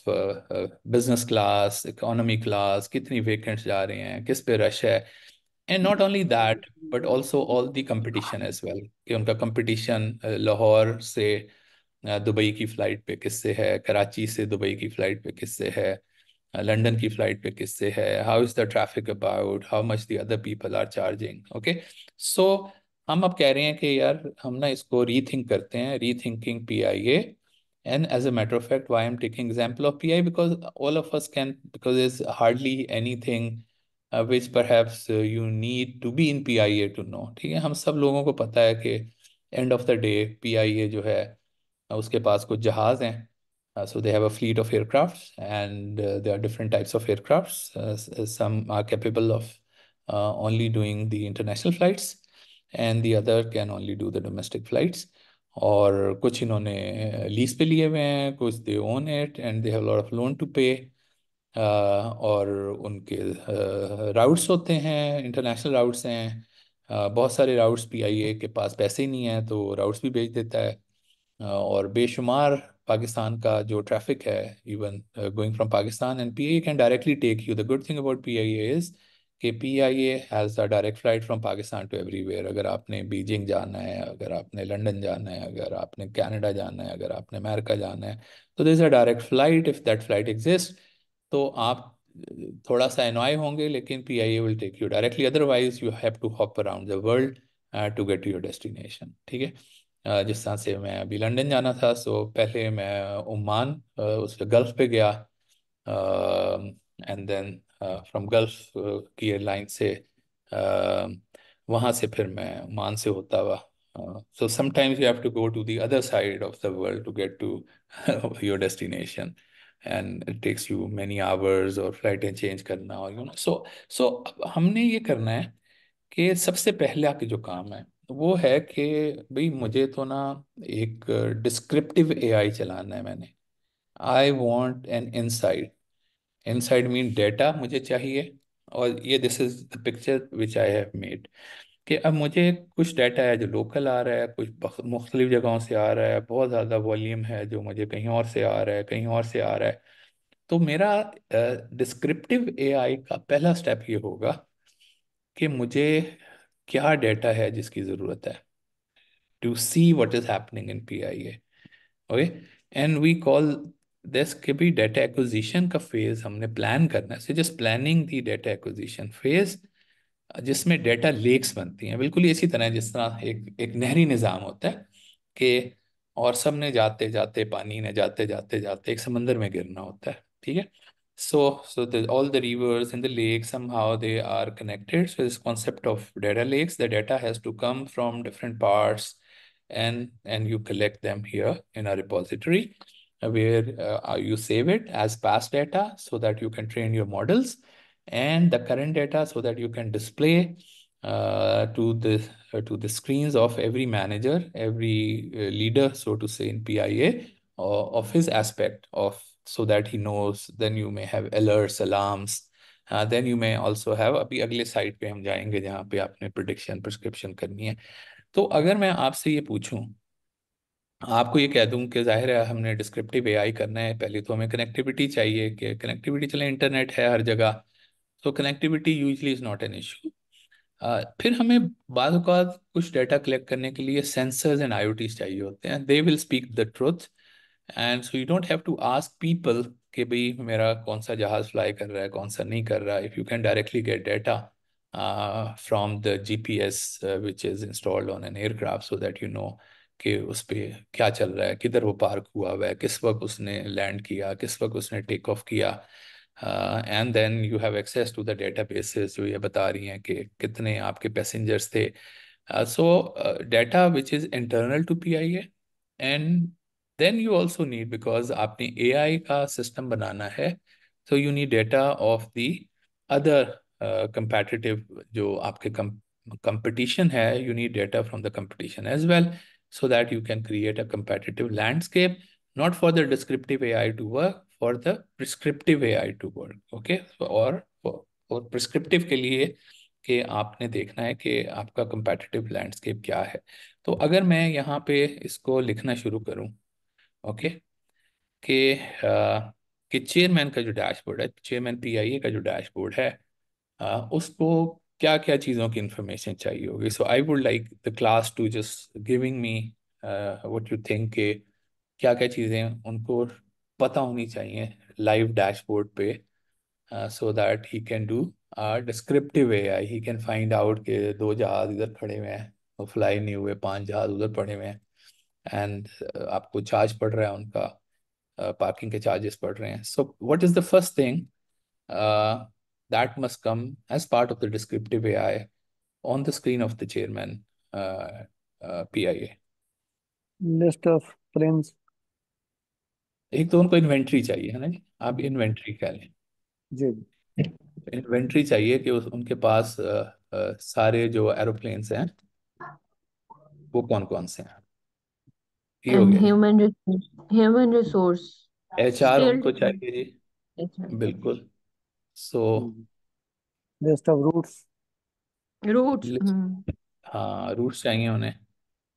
business class, economy class, kitni vacants ja rahe hain, kis pe rush hai, and not only that, but also all the competition as well. उनका competition Lahore से Dubai की flight पे किससे है कराची से Dubai की flight पे किससे है लंदन की फ़्लाइट पे किससे है how is the traffic about how much the other people are charging okay so हम अब कह रहे हैं कि यार हम ना इसको रीथिंक करते हैं rethinking P I A and as a matter of fact why am taking example of P I because all of us can because is hardly anything which पर you need to be in P I A to know ठीक है हम सब लोगों को पता है कि end of the day P I A जो है उसके पास कुछ जहाज़ हैं so they have a fleet of aircraft and they are different types of aircraft some are capable of only doing the international flights and the other can only do the domestic flights और कुछ इन्होंने lease पे लिए हुए हैं कुछ they own it and they have lot of loan to pay और उनके राउट्स uh, होते हैं इंटरनेशनल राउट्स हैं uh, बहुत सारे राउट्स पीआईए के पास पैसे ही नहीं हैं तो राउट्स भी भेज देता है और बेशुमार पाकिस्तान का जो ट्रैफिक है even going from Pakistan and P I can directly take you the good thing about P I A is P I A has a direct flight from Pakistan to everywhere अगर आपने बीजिंग जाना है अगर आपने लंडन जाना है अगर आपने कनाडा जाना है अगर आपने अमेरिका जाना है तो this a direct flight if that flight exist तो आप थोड़ा सा एनॉय होंगे लेकिन P I A will take you directly otherwise you have to hop around the world to get to your destination ठीक है जिस तरह से मैं अभी लंदन जाना था सो पहले मैं उमान उस गल्फ पे गया एंड देन फ्रॉम गल्फ की एयरलाइन से uh, वहाँ से फिर मैं उमान से होता हुआ so sometimes you have to go to the other side of the world to get to your destination and it takes you many hours और फ्लाइटें चेंज करना और यू नो सो सो हमने ये करना है कि सबसे पहले आपके जो काम है वो है कि भाई मुझे तो ना एक डिस्क्रिप्टिव एआई चलाना है मैंने I want an inside inside mean data मुझे चाहिए और ये this is the picture which I have made कि अब मुझे कुछ डेटा है जो लोकल आ रहा है कुछ मुख्तलिफ जगहों से आ रहा है बहुत ज़्यादा वॉल्यूम है जो मुझे कहीं और से आ रहा है कहीं और से आ रहा है तो मेरा डिस्क्रिप्टिव एआई का पहला स्टेप ये होगा कि मुझे क्या डेटा है जिसकी जरूरत है to see what is happening in P I okay and we call this के भी डेटा एक्विजिशन का फेज हमने प्लान करना है just planning the data acquisition phase जिसमें डेटा लेक्स बनती हैं बिल्कुल इसी तरह जिस तरह एक एक नहरी निज़ाम होता है कि और सब ने जाते जाते पानी ने जाते जाते जाते एक समंदर में गिरना होता है ठीक है So, so the, all the rivers and the lakes, somehow they are connected. So this concept of data lakes, the data has to come from different parts and, and you collect them here in a repository uh, where uh, you save it as past data so that you can train your models and the current data so that you can display uh, to the uh, to the screens of every manager, every uh, leader, so to say in PIA, uh, of his aspect of so that he knows then you may have alerts alarms then you may also have अभी अगले side पे हम जाएंगे जहाँ पे आपने prediction prescription करनी है तो अगर मैं आपसे ये पूछूं आपको ये कह दूं कि जाहिर है हमने डिस्क्रिप्टिव एआई करना है पहले तो हमें कनेक्टिविटी चाहिए कि कनेक्टिविटी चले इंटरनेट है हर जगह तो connectivity usually is not an issue फिर हमें बाद कुछ डेटा कलेक्ट करने के लिए सेंसर्स एंड आईओटीज चाहिए होते हैं they will speak the truth and so you don't have to ask people कि भाई मेरा कौन सा जहाज़ फ्लाई कर रहा है कौन सा नहीं कर रहा if you can directly get data from the G P S which is installed on an aircraft so that you know कि उस पर क्या चल रहा है किधर वो पार्क हुआ हुआ है किस वक्त उसने लैंड किया किस वक्त उसने टेक ऑफ किया and then you have access to the data basis जो ये बता रही हैं कि कितने आपके पैसेंजर्स थे so data which is internal to P I A and then you also need because आपने ए आई का सिस्टम बनाना है तो you need data of the other competitive जो आपके कंपटिशन है you need data from the competition as well so that you can create a competitive landscape not for the descriptive A I to work for the prescriptive A I to work okay और और prescriptive के लिए कि आपने देखना है कि आपका कंपेटिटिव लैंडस्केप क्या है तो अगर मैं यहाँ पे इसको लिखना शुरू करूँ ओके कि कि चेयरमैन का जो डैशबोर्ड है चेयरमैन पीआईए का जो डैशबोर्ड है आ, उसको क्या क्या चीज़ों की इंफॉर्मेशन चाहिए होगी so I would like the class to just giving me what you think के क्या क्या चीज़ें उनको पता होनी चाहिए लाइव डैशबोर्ड पे so that he can do descriptive A I he can find out के दो जहाज इधर खड़े हुए हैं और फ्लाई नहीं हुए पांच जहाज उधर पड़े हुए हैं एंड uh, आपको चार्ज पड़ रहा है उनका पार्किंग uh, के चार्जेस पड़ रहे हैं so what is the first thing must come as part of the descriptive A I on the screen of the chairman P I A list of planes. एक तो उनको इन्वेंट्री चाहिए है ना जी आप इन्वेंट्री कह लें जी इन्वेंट्री चाहिए कि उस, उनके पास आ, uh, आ, सारे जो एरोप्लेन्स हैं वो कौन कौन से हैं ही हो एंड गया human human resource HR skilled उनको चाहिए जी बिल्कुल so list of routes routes हाँ रूट्स चाहिए उन्हें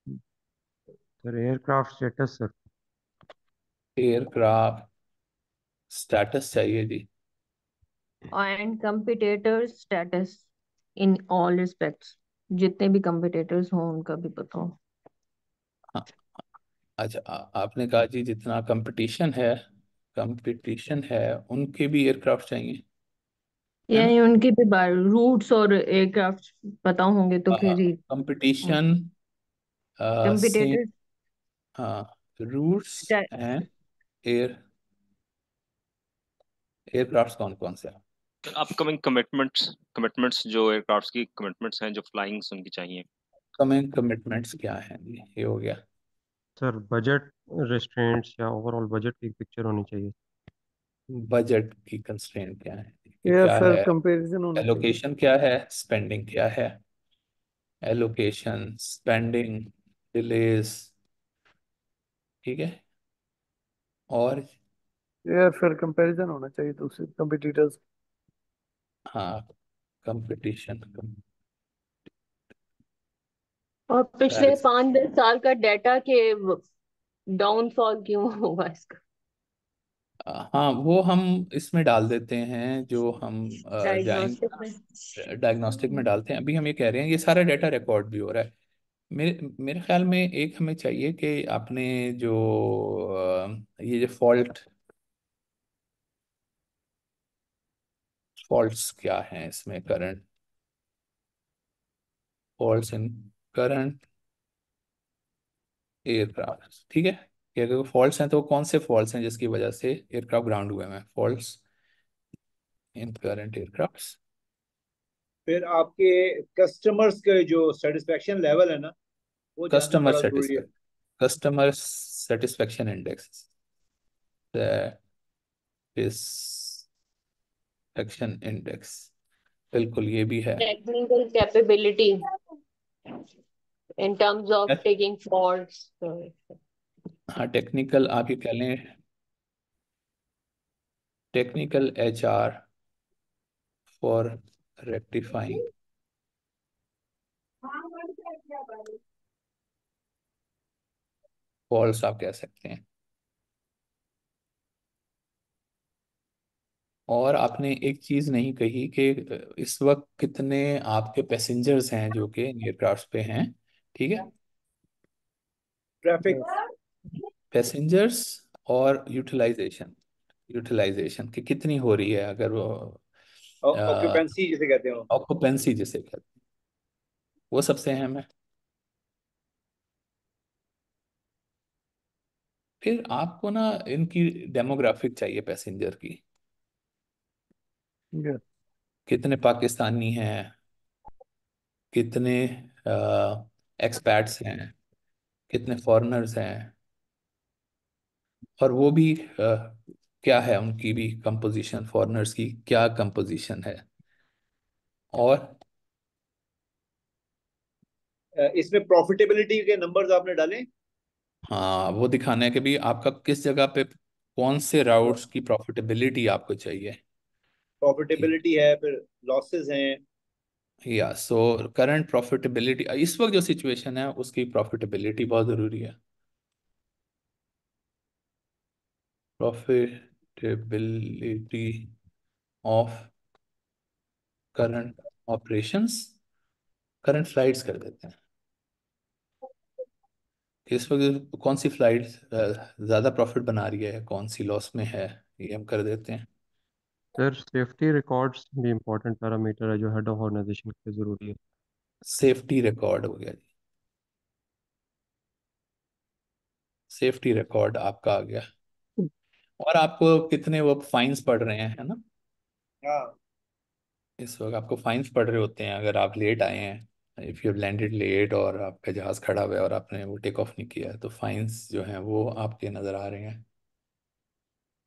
sir aircraft status sir aircraft status चाहिए जी and competitor status in all respects जितने भी कंपिटेटर्स हों उनका भी पता हो हाँ अच्छा आपने कहा जी जितना कंपटीशन है कंपटीशन है उनके भी एयरक्राफ्ट चाहिए है ना यानी उनके भी बार रूट्स और एयरक्राफ्ट पता होंगे तो हाँ, फिर ही कंपटीशन से कंपटीटर्स हाँ रूट्स एंड एयर एयरक्राफ्ट कौन कौन से हैं अपकमिंग कमिटमेंट्स कमिटमेंट्स जो एयरक्राफ्ट की कमिटमेंट्स हैं जो फ्लाइंग्स उनकी चाहिए कमिंग कमिटमेंट्स क्या हैं ये हो गया सर बजट रेस्टोरेंट्स या ओवरऑल बजट की पिक्चर होनी चाहिए बजट की कंस्ट्रेंट क्या है यस क्या सर है कंपैरिजन होना चाहिए एलोकेशन क्या है स्पेंडिंग क्या है एलोकेशन स्पेंडिंग डिलेस ठीक है और यार फिर कंपैरिजन होना चाहिए दूसरे कंपटीटर्स हाँ कंपटीशन और पिछले पांच दस साल का डेटा के डाउनफॉल क्यों होगा इसका हाँ वो हम इसमें डाल देते हैं जो हम डायग्नोस्टिक में डायग्नोस्टिक में डालते हैं अभी हम ये कह रहे हैं ये सारा डाटा रिकॉर्ड भी हो रहा है मेरे मेरे ख्याल में एक हमें चाहिए कि आपने जो ये जो फॉल्ट फॉल्ट्स क्या हैं इसमें current faults in current aircraft ठीक है कि अगर फॉल्ट हैं तो वो कौन से फॉल्ट हैं जिसकी वजह से एयरक्राफ्ट ग्राउंड हुए हैं फॉल्ट इन करंट एयरक्राफ्ट फिर आपके कस्टमर्स के जो सेटिस्फेक्शन लेवल है ना वो customer satisfaction customer satisfaction index satisfaction index बिल्कुल ये भी है technical capability in terms of yes. taking faults. हाँ टेक्निकल आप ये कह लें technical H R for rectifying faults आप कह सकते हैं और आपने एक चीज़ नहीं कही कि इस वक्त कितने आपके पैसेंजर्स हैं जो कि एयरक्राफ्ट पे हैं ठीक है ट्रैफिक पैसेंजर्स और यूटिलाइजेशन यूटिलाइजेशन कि कितनी हो रही है अगर वो ऑक्यूपेंसी जिसे कहते हो ऑक्यूपेंसी जिसे कहते हैं वो सबसे अहम है फिर आपको ना इनकी डेमोग्राफिक चाहिए पैसेंजर की कितने पाकिस्तानी हैं कितने एक्सपैट्स हैं कितने फॉरेनर्स हैं और वो भी आ, क्या है उनकी भी कंपोजिशन फॉरेनर्स की क्या कंपोजिशन है और इसमें प्रॉफिटेबिलिटी के नंबर्स आपने डाले हाँ वो दिखाना है कि भी आपका किस जगह पे कौन से राउट्स की प्रॉफिटेबिलिटी आपको चाहिए प्रॉफिटेबिलिटी है फिर लॉसेस हैं या सो करंट प्रॉफिटेबिलिटी इस वक्त जो सिचुएशन है उसकी प्रॉफिटेबिलिटी बहुत जरूरी है profitability of current operations current flights कर देते हैं इस वक्त कौन सी फ्लाइट ज़्यादा प्रॉफिट बना रही है कौन सी लॉस में है ये हम कर देते हैं सर सेफ्टी रिकॉर्ड्स भी इम्पोर्टेंट पैरामीटर है जो हेड ऑफ ऑर्गेनाइजेशन के लिए ज़रूरी है सेफ्टी रिकॉर्ड हो गया जी सेफ्टी रिकॉर्ड आपका आ गया और आपको कितने वो फाइंस पड़ रहे हैं है ना yeah. हाँ। इस वक्त आपको फाइंस पड़ रहे होते हैं अगर आप लेट आए हैं इफ़ यू लैंडेड लेट और आपका जहाज़ खड़ा हुआ है और आपने वो टेक ऑफ नहीं किया तो फाइंस जो हैं वो आपके नज़र आ रहे हैं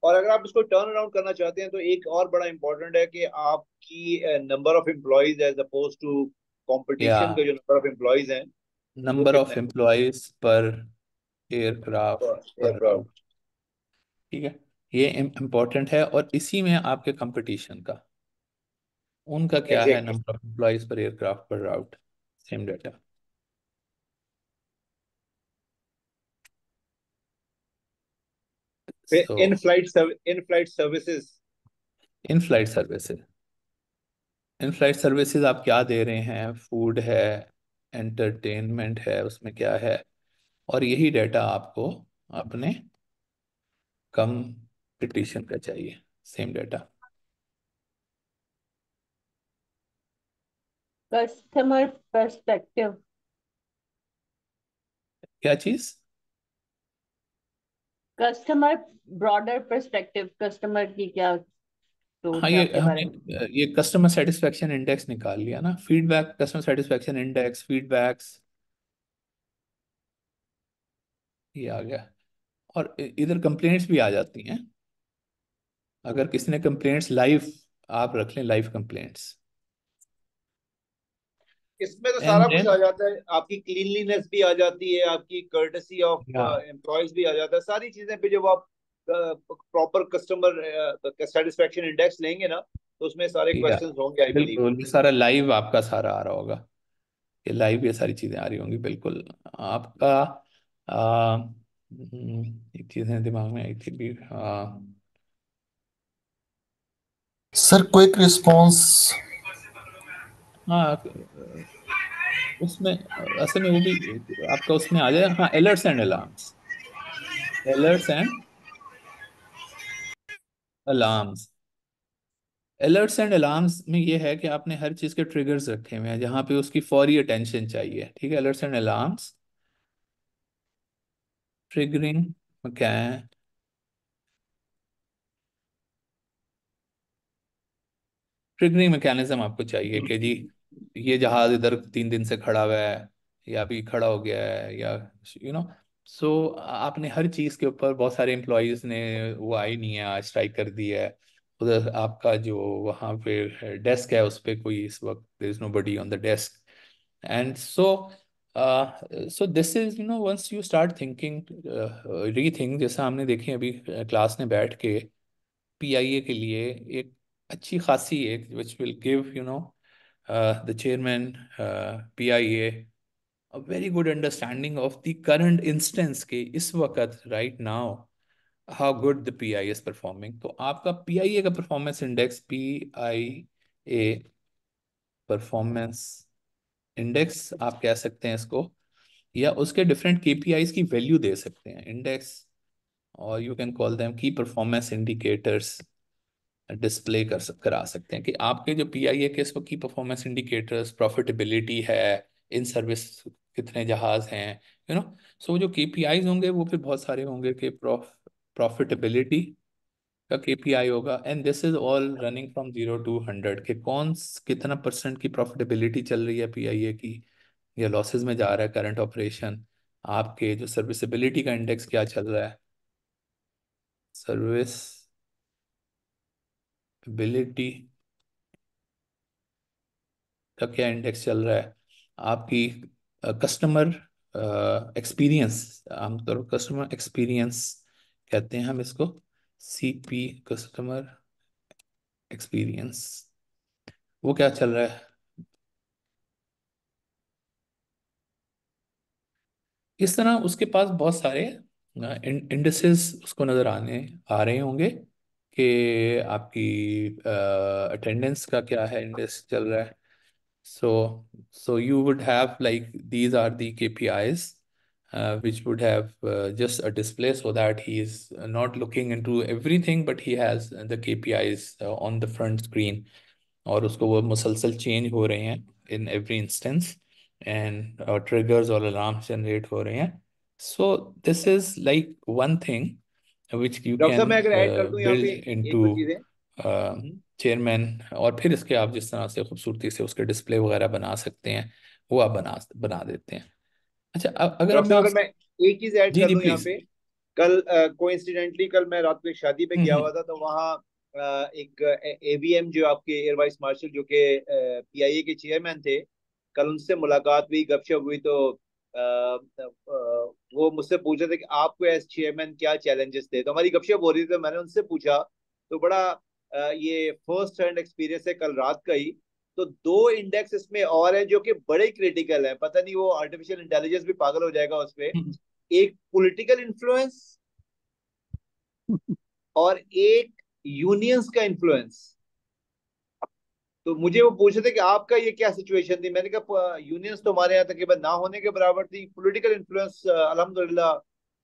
और अगर आप इसको टर्न अराउंड करना चाहते हैं तो एक और बड़ा इंपॉर्टेंट है कि आपकी number of employees as oppose to competition के जो नंबर ऑफ एम्प्लॉयज हैं number of employees per aircraft aircraft ठीक है ये इम्पोर्टेंट है और इसी में आपके कंपटीशन का उनका क्या exactly. है number of employees per aircraft per route same data in flight तो flight in flight services. In flight services आप क्या दे रहे हैं फूड है एंटरटेनमेंट है उसमें क्या है और यही डाटा आपको अपने कंपटीशन का चाहिए सेम डाटा कस्टमर पर्सपेक्टिव क्या चीज कस्टमर ब्रॉडर परस्पेक्टिव कस्टमर की क्या तो हाँ ये हमने ये कस्टमर सेटिस्फेक्शन इंडेक्स निकाल लिया ना feedback customer satisfaction index feedbacks ये आ गया और इधर कंप्लेंट्स भी आ जाती हैं अगर किसी ने कंप्लेंट्स लाइव आप रख लें लाइव कंप्लेंट्स इसमें तो सारा कुछ आ जाता है आपकी क्लीनलीनेस भी आ जाती है आपकी कर्टसी ऑफ एम्प्लॉयज भी आ जाता है सारी चीजें पे जब आप प्रॉपर कस्टमर सेटिस्फेक्शन इंडेक्स लेंगे ना तो उसमें सारे क्वेश्चंस होंगे आई बिलीव सारा लाइव आपका सारा आ रहा होगा ये लाइव ये सारी चीजें आ रही होंगी बिल्कुल आपका आ, हम्म, एक चीज है दिमाग में आई थी भी आ, सर क्विक रिस्पांस हाँ उसमें ऐसे में वो भी आपका उसमें आ जाए हाँ alerts and alarms alerts and alarms alerts and alarms में ये है कि आपने हर चीज़ के ट्रिगर्स रखे हुए हैं जहां पे उसकी फौरी अटेंशन चाहिए ठीक है अलर्ट्स एंड अलार्म्स ट्रिगरिंग क्या ट्रिगरिंग मैकेनिज्म आपको चाहिए हम्म। कि जी ये जहाज इधर तीन दिन से खड़ा हुआ है या अभी खड़ा हो गया है या यू नो सो आपने हर चीज के ऊपर बहुत सारे एम्प्लॉयज ने वो आई नहीं है स्ट्राइक कर दी है उधर आपका जो वहाँ पे डेस्क है उस पर कोई इस वक्त there is nobody on the desk and so so this is you know once you start thinking rethink जैसा हमने देखे अभी क्लास uh, में बैठ के पी आई ए के लिए एक अच्छी खासी एक which will give you know the chairman, uh, PIA, a very good understanding of the current instance ke is वक्त right now how good the PIA is performing. तो aapka PIA ka performance index PIA performance index aap कह sakte हैं isko, ya uske different KPIs ki value de sakte हैं index or you can call them key performance indicators display कर सक करा सकते हैं कि आपके जो पी आई ए के इस वक्त की परफॉर्मेंस इंडिकेटर्स प्रॉफिटेबिलिटी है इन सर्विस कितने जहाज हैं यू नो सो जो के पी आईज होंगे वो फिर बहुत सारे होंगे कि प्रॉफिटेबिलिटी का के पी आई होगा and this is all running from zero to hundred कि कौन कितना परसेंट की प्रॉफिटेबिलिटी चल रही है पी आई ए की या लॉसेज में जा रहा है करंट ऑपरेशन आपके जो सर्विसबिलिटी का इंडेक्स क्या चल रहा है सर्विस एबिलिटी का क्या इंडेक्स चल रहा है आपकी कस्टमर एक्सपीरियंस आमतौर पर कस्टमर एक्सपीरियंस कहते हैं हम इसको सीपी कस्टमर एक्सपीरियंस वो क्या चल रहा है इस तरह उसके पास बहुत सारे इंडसेस उसको नज़र आने आ रहे होंगे आपकी अटेंडेंस uh, का क्या है इंडेक्स चल रहा है so so you would have like these are the K P Is which would have just a display so that he is not looking into everything but he has the K P Is on the front screen और उसको वो मुसलसल change हो रहे हैं in every instance and triggers और alarm generate हो रहे हैं so this is like one thing which you can uh, build into chairman uh, हम्म। और फिर इसके आप जिस तरह से खूबसूरती से उसके डिस्प्ले वगैरह बना सकते हैं वो आप बना बना देते हैं अच्छा अगर अब अगर मैं एक चीज ऐड कर दूं यहाँ पे कल कोइंसिडेंटली uh, कल मैं रात को एक शादी पे हम्म, गया हम्म। हुआ था तो वहाँ एक एवीएम जो आपके एयर वाइस मार्शल जो के पीआईए के चेयरमैन थे कल उनसे मुलाकात हुई गपशप हुई तो वो मुझसे पूछ रहे थे कि आपको एस चेयरमैन क्या चैलेंजेस थे तो हमारी गपशप हो रही थी तो मैंने उनसे पूछा तो बड़ा ये फर्स्ट हैंड एक्सपीरियंस है कल रात का ही तो दो इंडेक्स इसमें और हैं जो कि बड़े क्रिटिकल हैं पता नहीं वो आर्टिफिशियल इंटेलिजेंस भी पागल हो जाएगा उस पर [LAUGHS] एक पॉलिटिकल इन्फ्लुएंस [LAUGHS] और एक यूनियंस का इन्फ्लुएंस तो मुझे वो पूछ रहे थे कि आपका ये क्या सिचुएशन थी मैंने कहा यूनियंस तो हमारे यहाँ तकरीबन ना होने के बराबर थी पोलिटिकल इन्फ्लुएंस अलहमदिल्ला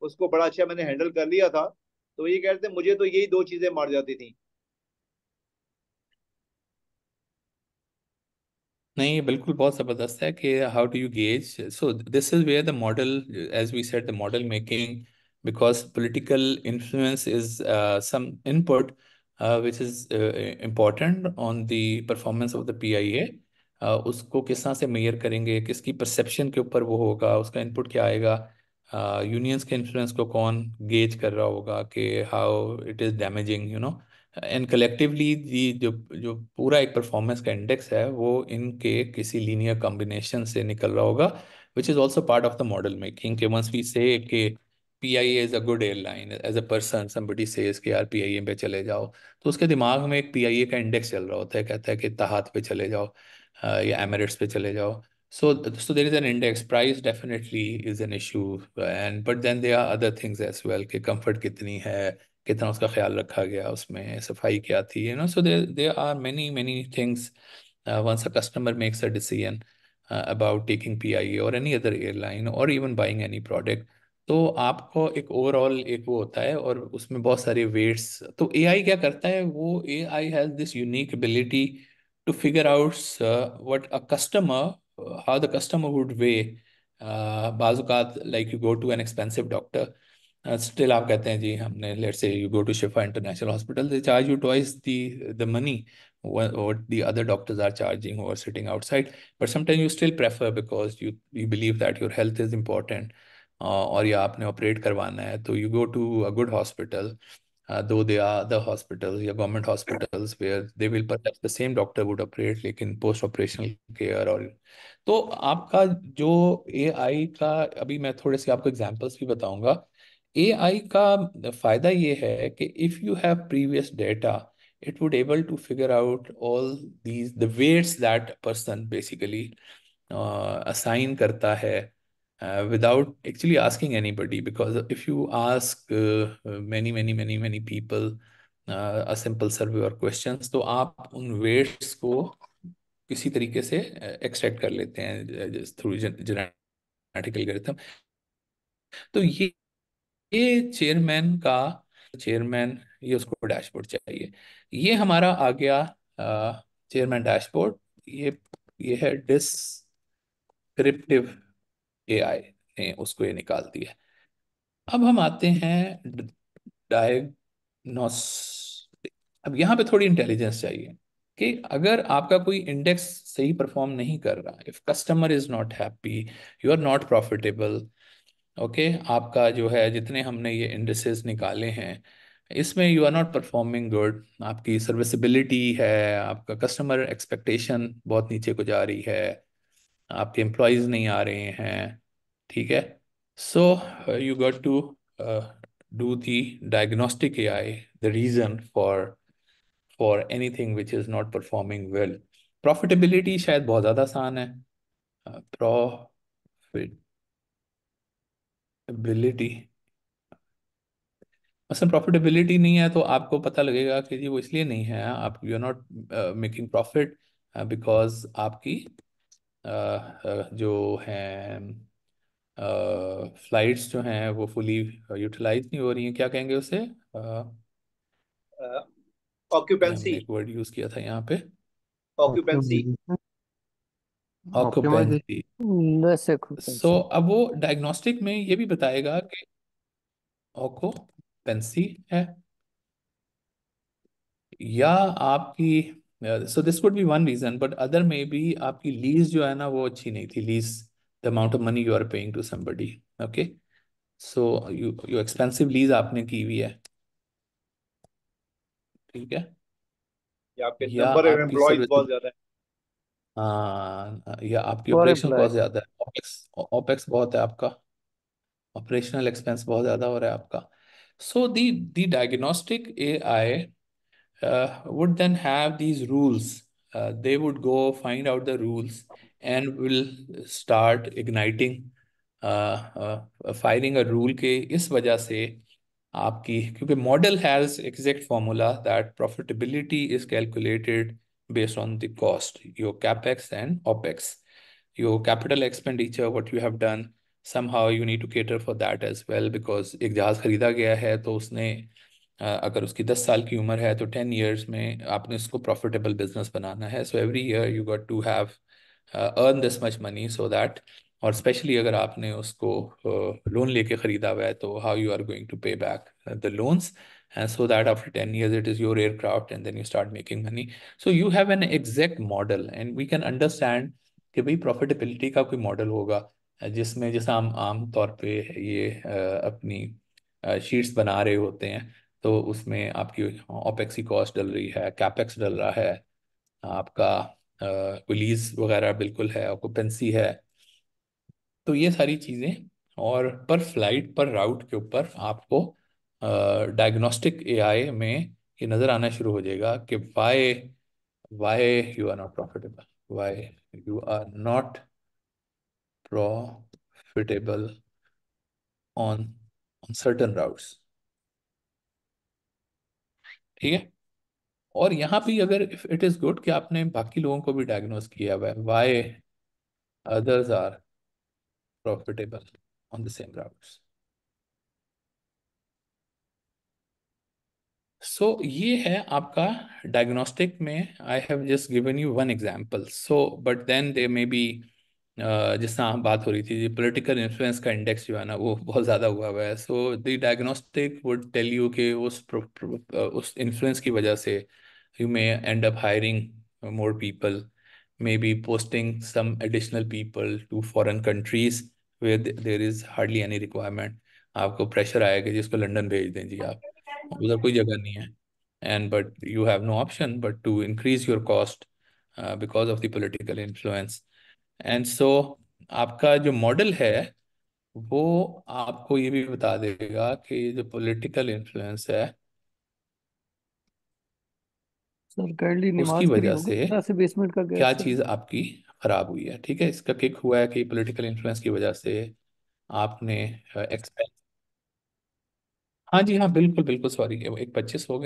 उसको बड़ा अच्छा मैंने हैंडल कर लिया था तो ये कह रहे थे मुझे तो यही दो चीज़ें मार जाती थी नहीं ये बिल्कुल बहुत ज़बरदस्त है कि how do you gauge so this is where the model as we set the model making because political influence is some input which is important on the performance of the P I A उसको किस तरह से mayor करेंगे किसकी perception के ऊपर वो होगा उसका इनपुट क्या आएगा यूनियंस uh, के इन्फ्लुएंस को कौन गेज कर रहा होगा कि how it is damaging you know and collectively जी जो जो पूरा एक परफॉर्मेंस का इंडेक्स है वो इनके किसी लीनियर कॉम्बिनेशन से निकल रहा होगा which is also part of the model making के वंस वी से कि P is a good airline as as a somebody says से यार PIA पे चले जाओ तो उसके दिमाग में एक ए का इंडेक्स चल रहा होता है कहता है कि तहात पे चले जाओ या एमरेट्स पे चले जाओ सो दोस्तों there is an index price definitely is an issue and but then they are other things as well कि कम्फर्ट कितनी है कितना उसका ख्याल रखा गया उसमें सफाई क्या थी you know so there there are many many things once a customer makes a decision about taking P I A और एनी अदर एयरलाइन और इवन बाइंग एनी प्रोडक्ट तो आपको एक ओवरऑल एक वो होता है और उसमें बहुत सारे वेट्स तो एआई क्या करता है वो AI has this unique ability to figure out what a customer how the customer would weigh बाज़ूकात like you go to an expensive doctor still आप कहते हैं जी हमने let say you go to Shifa International Hospital they charge you twice the the money what the other doctors are charging और sitting outside but sometime you still prefer because you you believe that your health is important और या आपने operate करवाना है तो you go to a good hospital though they are the hospital या government hospital they will पर the same doctor would operate लेकिन post operation care और तो आपका जो ए आई का अभी मैं थोड़े से आपको एग्जाम्पल्स भी बताऊंगा ए आई का फायदा ये है कि if you have previous data it would able to figure out all these the weights that person basically uh, assign करता है uh, without actually asking anybody because if you ask uh, many many many many people uh, a simple survey or questions तो आप उन weights को किसी तरीके से extract कर लेते हैं थ्रू जेनेटिकल एल्गोरिथम तो ये ये चेयरमैन का चेयरमैन ये उसको डैशबोर्ड चाहिए ये हमारा आ गया चेयरमैन डैशबोर्ड ये ये है डिस्क्रिप्टिव एआई ने उसको ये निकाल दिया अब हम आते हैं डायग्नोस अब यहाँ पे थोड़ी इंटेलिजेंस चाहिए कि अगर आपका कोई इंडेक्स सही परफॉर्म नहीं कर रहा if customer is not happy you are not profitable okay आपका जो है जितने हमने ये इंडेसेस निकाले हैं इसमें you are not performing good आपकी सर्विसबिलिटी है आपका कस्टमर एक्सपेक्टेशन बहुत नीचे को जा रही है आपके एम्प्लॉयज़ नहीं आ रहे हैं ठीक है so you got to diagnostic A I the reason for for anything which is not performing well profitability शायद बहुत ज़्यादा आसान है प्रॉफिटेबिलिटी uh, असल प्रॉफिटेबिलिटी नहीं है तो आपको पता लगेगा कि जी वो इसलिए नहीं है आप you are not making profit because आपकी जो हैं फ्लाइट्स जो हैं वो फुली यूटिलाइज नहीं हो रही हैं क्या कहेंगे उसे ऑक्यूपेंसी एक वर्ड यूज किया था यहाँ पे ऑक्यूपेंसी ऑक्यूपेंसी सो अब वो डायग्नोस्टिक में ये भी बताएगा कि ऑक्यूपेंसी है या आपकी so this would be one reason but other may be आपकी लीज जो है ना वो अच्छी नहीं थी lease the amount of money you are paying to somebody okay so you you expensive lease आपने की हुई है ठीक है या आपके या नंबर ऑफ बहुत ज्यादा है हाँ, आपकी ऑपरेशन बहुत ज्यादा है ओपेक्स ओपेक्स बहुत है आपका ऑपरेशनल एक्सपेंस बहुत ज्यादा हो रहा है आपका so the the diagnostic A I uh, would then have these rules. Uh, they would go find out the rules and will start igniting, uh, uh firing a rule के इस वजह से आपकी क्योंकि model has exact formula that profitability is calculated based on the cost, your capex and opex, your capital expenditure, what you have done. Somehow you need to cater for that as well because एक जहाज खरीदा गया है तो उसने अगर उसकी दस साल की उम्र है तो टेन ईयर्स में आपने उसको प्रॉफिटेबल बिजनेस बनाना है so every year you got to have earn this much money so that और स्पेशली अगर आपने उसको लोन लेके ख़रीदा हुआ है तो how you are going to pay back the loans and so that after ten years it is your aircraft and then you start making money so you have an exact model and we can understand कि भाई profitability का कोई model होगा जिसमें जैसा हम आम तौर पर ये अपनी शीट्स बना रहे होते हैं तो उसमें आपकी ओपेक्स हाँ, की कॉस्ट डल रही है कैपेक्स डल रहा है आपका रिलीज वगैरह बिल्कुल है ऑक्यूपेंसी है तो ये सारी चीज़ें और पर फ्लाइट पर राउट के ऊपर आपको डायग्नोस्टिक एआई में ये नज़र आना शुरू हो जाएगा कि why why you are not profitable why you are not profitable on on certain routes ठीक है और यहाँ भी अगर इफ इट इज गुड कि आपने बाकी लोगों को भी डायग्नोज किया हुआ है why others are profitable on the same grounds so ये है आपका डायग्नोस्टिक में I have just given you one example so but then they may be जिस तरह बात हो रही थी पॉलिटिकल इन्फ्लुएंस का इंडेक्स जो है ना वो बहुत ज़्यादा हुआ हुआ है so the diagnostic would tell you के उस उस इन्फ्लुएंस की वजह से you may end up hiring more people may be posting some additional people to foreign countries where there is hardly any requirement आपको प्रेशर आएगा जिसको लंडन भेज दें जी आप उधर कोई जगह नहीं है and but you have no option but to increase your cost because of the political influence and so आपका जो मॉडल है वो आपको ये भी बता देगा कि जो पॉलिटिकल इन्फ्लुएंस है सर उसकी वजह से, से बेसमेंट का क्या चीज़ आपकी खराब हुई है ठीक है इसका किक हुआ है कि पॉलिटिकल इन्फ्लुएंस की वजह से आपने एक्सपेंस हाँ जी हाँ बिल्कुल बिल्कुल सॉरी एक पच्चीस हो गए